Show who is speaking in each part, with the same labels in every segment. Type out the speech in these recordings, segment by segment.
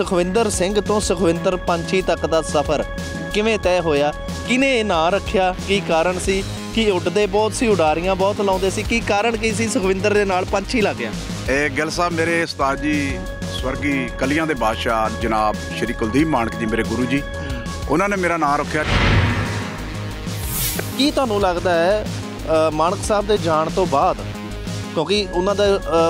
Speaker 1: ਸੁਖਵਿੰਦਰ ਸਿੰਘ ਤੋਂ ਸੁਖਵਿੰਦਰ ਪੰਛੀ ਤੱਕ ਦਾ ਸਫ਼ਰ ਕਿਵੇਂ ਤੈਅ ਹੋਇਆ ਕਿਨੇ ਇਹ ਨਾਂ ਰੱਖਿਆ ਕੀ ਕਾਰਨ ਸੀ ਕਿ ਉੱਡਦੇ ਬਹੁਤ ਸੀ ਉਡਾਰੀਆਂ ਬਹੁਤ ਲਾਉਂਦੇ ਸੀ ਕੀ ਕਾਰਨ ਕੀ ਸੀ ਸੁਖਵਿੰਦਰ ਦੇ ਨਾਲ ਪੰਛੀ ਲੱਗਿਆ
Speaker 2: ਇਹ ਗੱਲ ਸਾਹਿਬ ਮੇਰੇ ਉਸਤਾਦ ਜੀ ਸਵਰਗੀ ਕਲੀਆਂ ਦੇ ਬਾਦਸ਼ਾਹ ਜਨਾਬ ਸ਼੍ਰੀ ਕੁਲਦੀਪ ਮਾਨਕ ਜੀ ਮੇਰੇ ਗੁਰੂ ਜੀ ਉਹਨਾਂ ਨੇ ਮੇਰਾ ਨਾਮ ਰੱਖਿਆ
Speaker 1: ਕੀ ਤੁਹਾਨੂੰ ਲੱਗਦਾ ਹੈ ਮਾਨਕ ਸਾਹਿਬ ਦੇ ਜਾਣ ਤੋਂ ਬਾਅਦ ਕਿਉਂਕਿ ਉਹਨਾਂ ਦਾ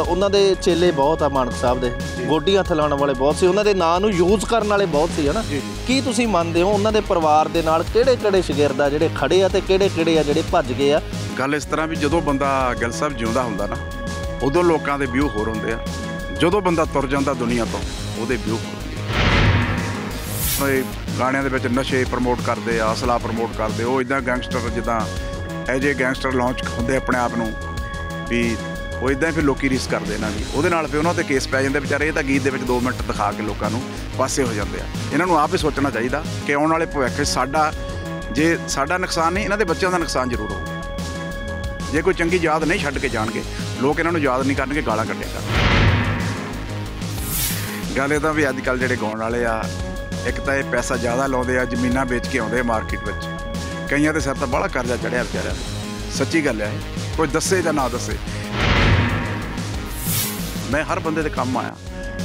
Speaker 1: ਉਹਨਾਂ ਦੇ ਚੇਲੇ ਬਹੁਤ ਆ ਮਾਨਕ ਸਾਹਿਬ ਦੇ ਗੋਡੀ ਹੱਥ ਲਾਉਣ ਵਾਲੇ ਬਹੁਤ ਸੀ ਉਹਨਾਂ ਦੇ ਨਾਂ ਨੂੰ ਯੂਜ਼ ਕਰਨ ਵਾਲੇ ਬਹੁਤ ਸੀ ਹਨਾ ਕੀ ਤੁਸੀਂ ਮੰਨਦੇ ਹੋ ਉਹਨਾਂ ਦੇ ਪਰਿਵਾਰ ਦੇ ਨਾਲ ਕਿਹੜੇ ਕਿਹੜੇ ਸ਼ਗਿਰਦ
Speaker 2: ਆ ਜਿਹੜੇ ਖੜੇ ਆ ਤੇ ਕਿਹੜੇ ਕਿਹੜੇ ਆ ਜਿਹੜੇ ਭੱਜ ਗਏ ਆ ਗੱਲ ਇਸ ਤਰ੍ਹਾਂ ਵੀ ਜਦੋਂ ਬੰਦਾ ਗੱਲ ਸਾਹਿਬ ਜਿਉਂਦਾ ਹੁੰਦਾ ਨਾ ਉਦੋਂ ਲੋਕਾਂ ਦੇ ਵਿਊ ਹੋਰ ਹੁੰਦੇ ਆ ਜਦੋਂ ਬੰਦਾ ਤੁਰ ਜਾਂਦਾ ਦੁਨੀਆ ਤੋਂ ਉਹਦੇ ਵਿਊ ਹੋਰ ਹੁੰਦੇ ਇਹ ਗਾਣਿਆਂ ਦੇ ਵਿੱਚ ਨਸ਼ੇ ਪ੍ਰਮੋਟ ਕਰਦੇ ਆ ਅਸਲਾ ਪ੍ਰਮੋਟ ਕਰਦੇ ਉਹ ਇਦਾਂ ਗੈਂਗਸਟਰ ਜਿੱਦਾਂ ਐਜੇ ਗੈਂਗਸਟਰ ਲਾਂਚ ਹੁੰਦੇ ਆਪਣੇ ਆਪ ਨੂੰ ਵੀ ਉਹ ਇਦਾਂ ਫਿਰ ਲੋਕੀ ਰਿਸਕ ਕਰਦੇ ਇਹਨਾਂ ਦੀ ਉਹਦੇ ਨਾਲ ਫਿਰ ਉਹਨਾਂ ਤੇ ਕੇਸ ਪੈ ਜਾਂਦੇ ਵਿਚਾਰੇ ਇਹ ਤਾਂ ਗੀਤ ਦੇ ਵਿੱਚ 2 ਮਿੰਟ ਦਿਖਾ ਕੇ ਲੋਕਾਂ ਨੂੰ ਪਾਸੇ ਹੋ ਜਾਂਦੇ ਆ ਇਹਨਾਂ ਨੂੰ ਆਪ ਹੀ ਸੋਚਣਾ ਚਾਹੀਦਾ ਕਿ ਆਉਣ ਵਾਲੇ ਭਵਿੱਖ ਸਾਡਾ ਜੇ ਸਾਡਾ ਨੁਕਸਾਨ ਨਹੀਂ ਇਹਨਾਂ ਦੇ ਬੱਚਿਆਂ ਦਾ ਨੁਕਸਾਨ ਜ਼ਰੂਰ ਹੋਊਗਾ ਜੇ ਕੋਈ ਚੰਗੀ ਯਾਦ ਨਹੀਂ ਛੱਡ ਕੇ ਜਾਣਗੇ ਲੋਕ ਇਹਨਾਂ ਨੂੰ ਯਾਦ ਨਹੀਂ ਕਰਨਗੇ ਗਾਲਾਂ ਕੱਢੇਗਾ ਗਾਲੇ ਤਾਂ ਵੀ ਅੱਜ ਕੱਲ ਜਿਹੜੇ ਗਾਉਣ ਵਾਲੇ ਆ ਇੱਕ ਤਾਂ ਇਹ ਪੈਸਾ ਜ਼ਿਆਦਾ ਲਾਉਂਦੇ ਆ ਜ਼ਮੀਨਾਂ ਵੇਚ ਕੇ ਆਉਂਦੇ ਆ ਮਾਰਕੀਟ ਵਿੱਚ ਕਈਆਂ ਦੇ ਸਿਰ ਤਾਂ ਬੜਾ ਕਰਜ਼ਾ ਚੜਿਆ ਵਿਚਾਰਿਆ ਸੱਚੀ ਗੱਲ ਹੈ ਕੋਈ ਦੱਸੇ ਜਾਂ ਨਾ ਦੱਸੇ ਮੈਂ ਹਰ ਬੰਦੇ ਦੇ ਕੰਮ ਆਇਆ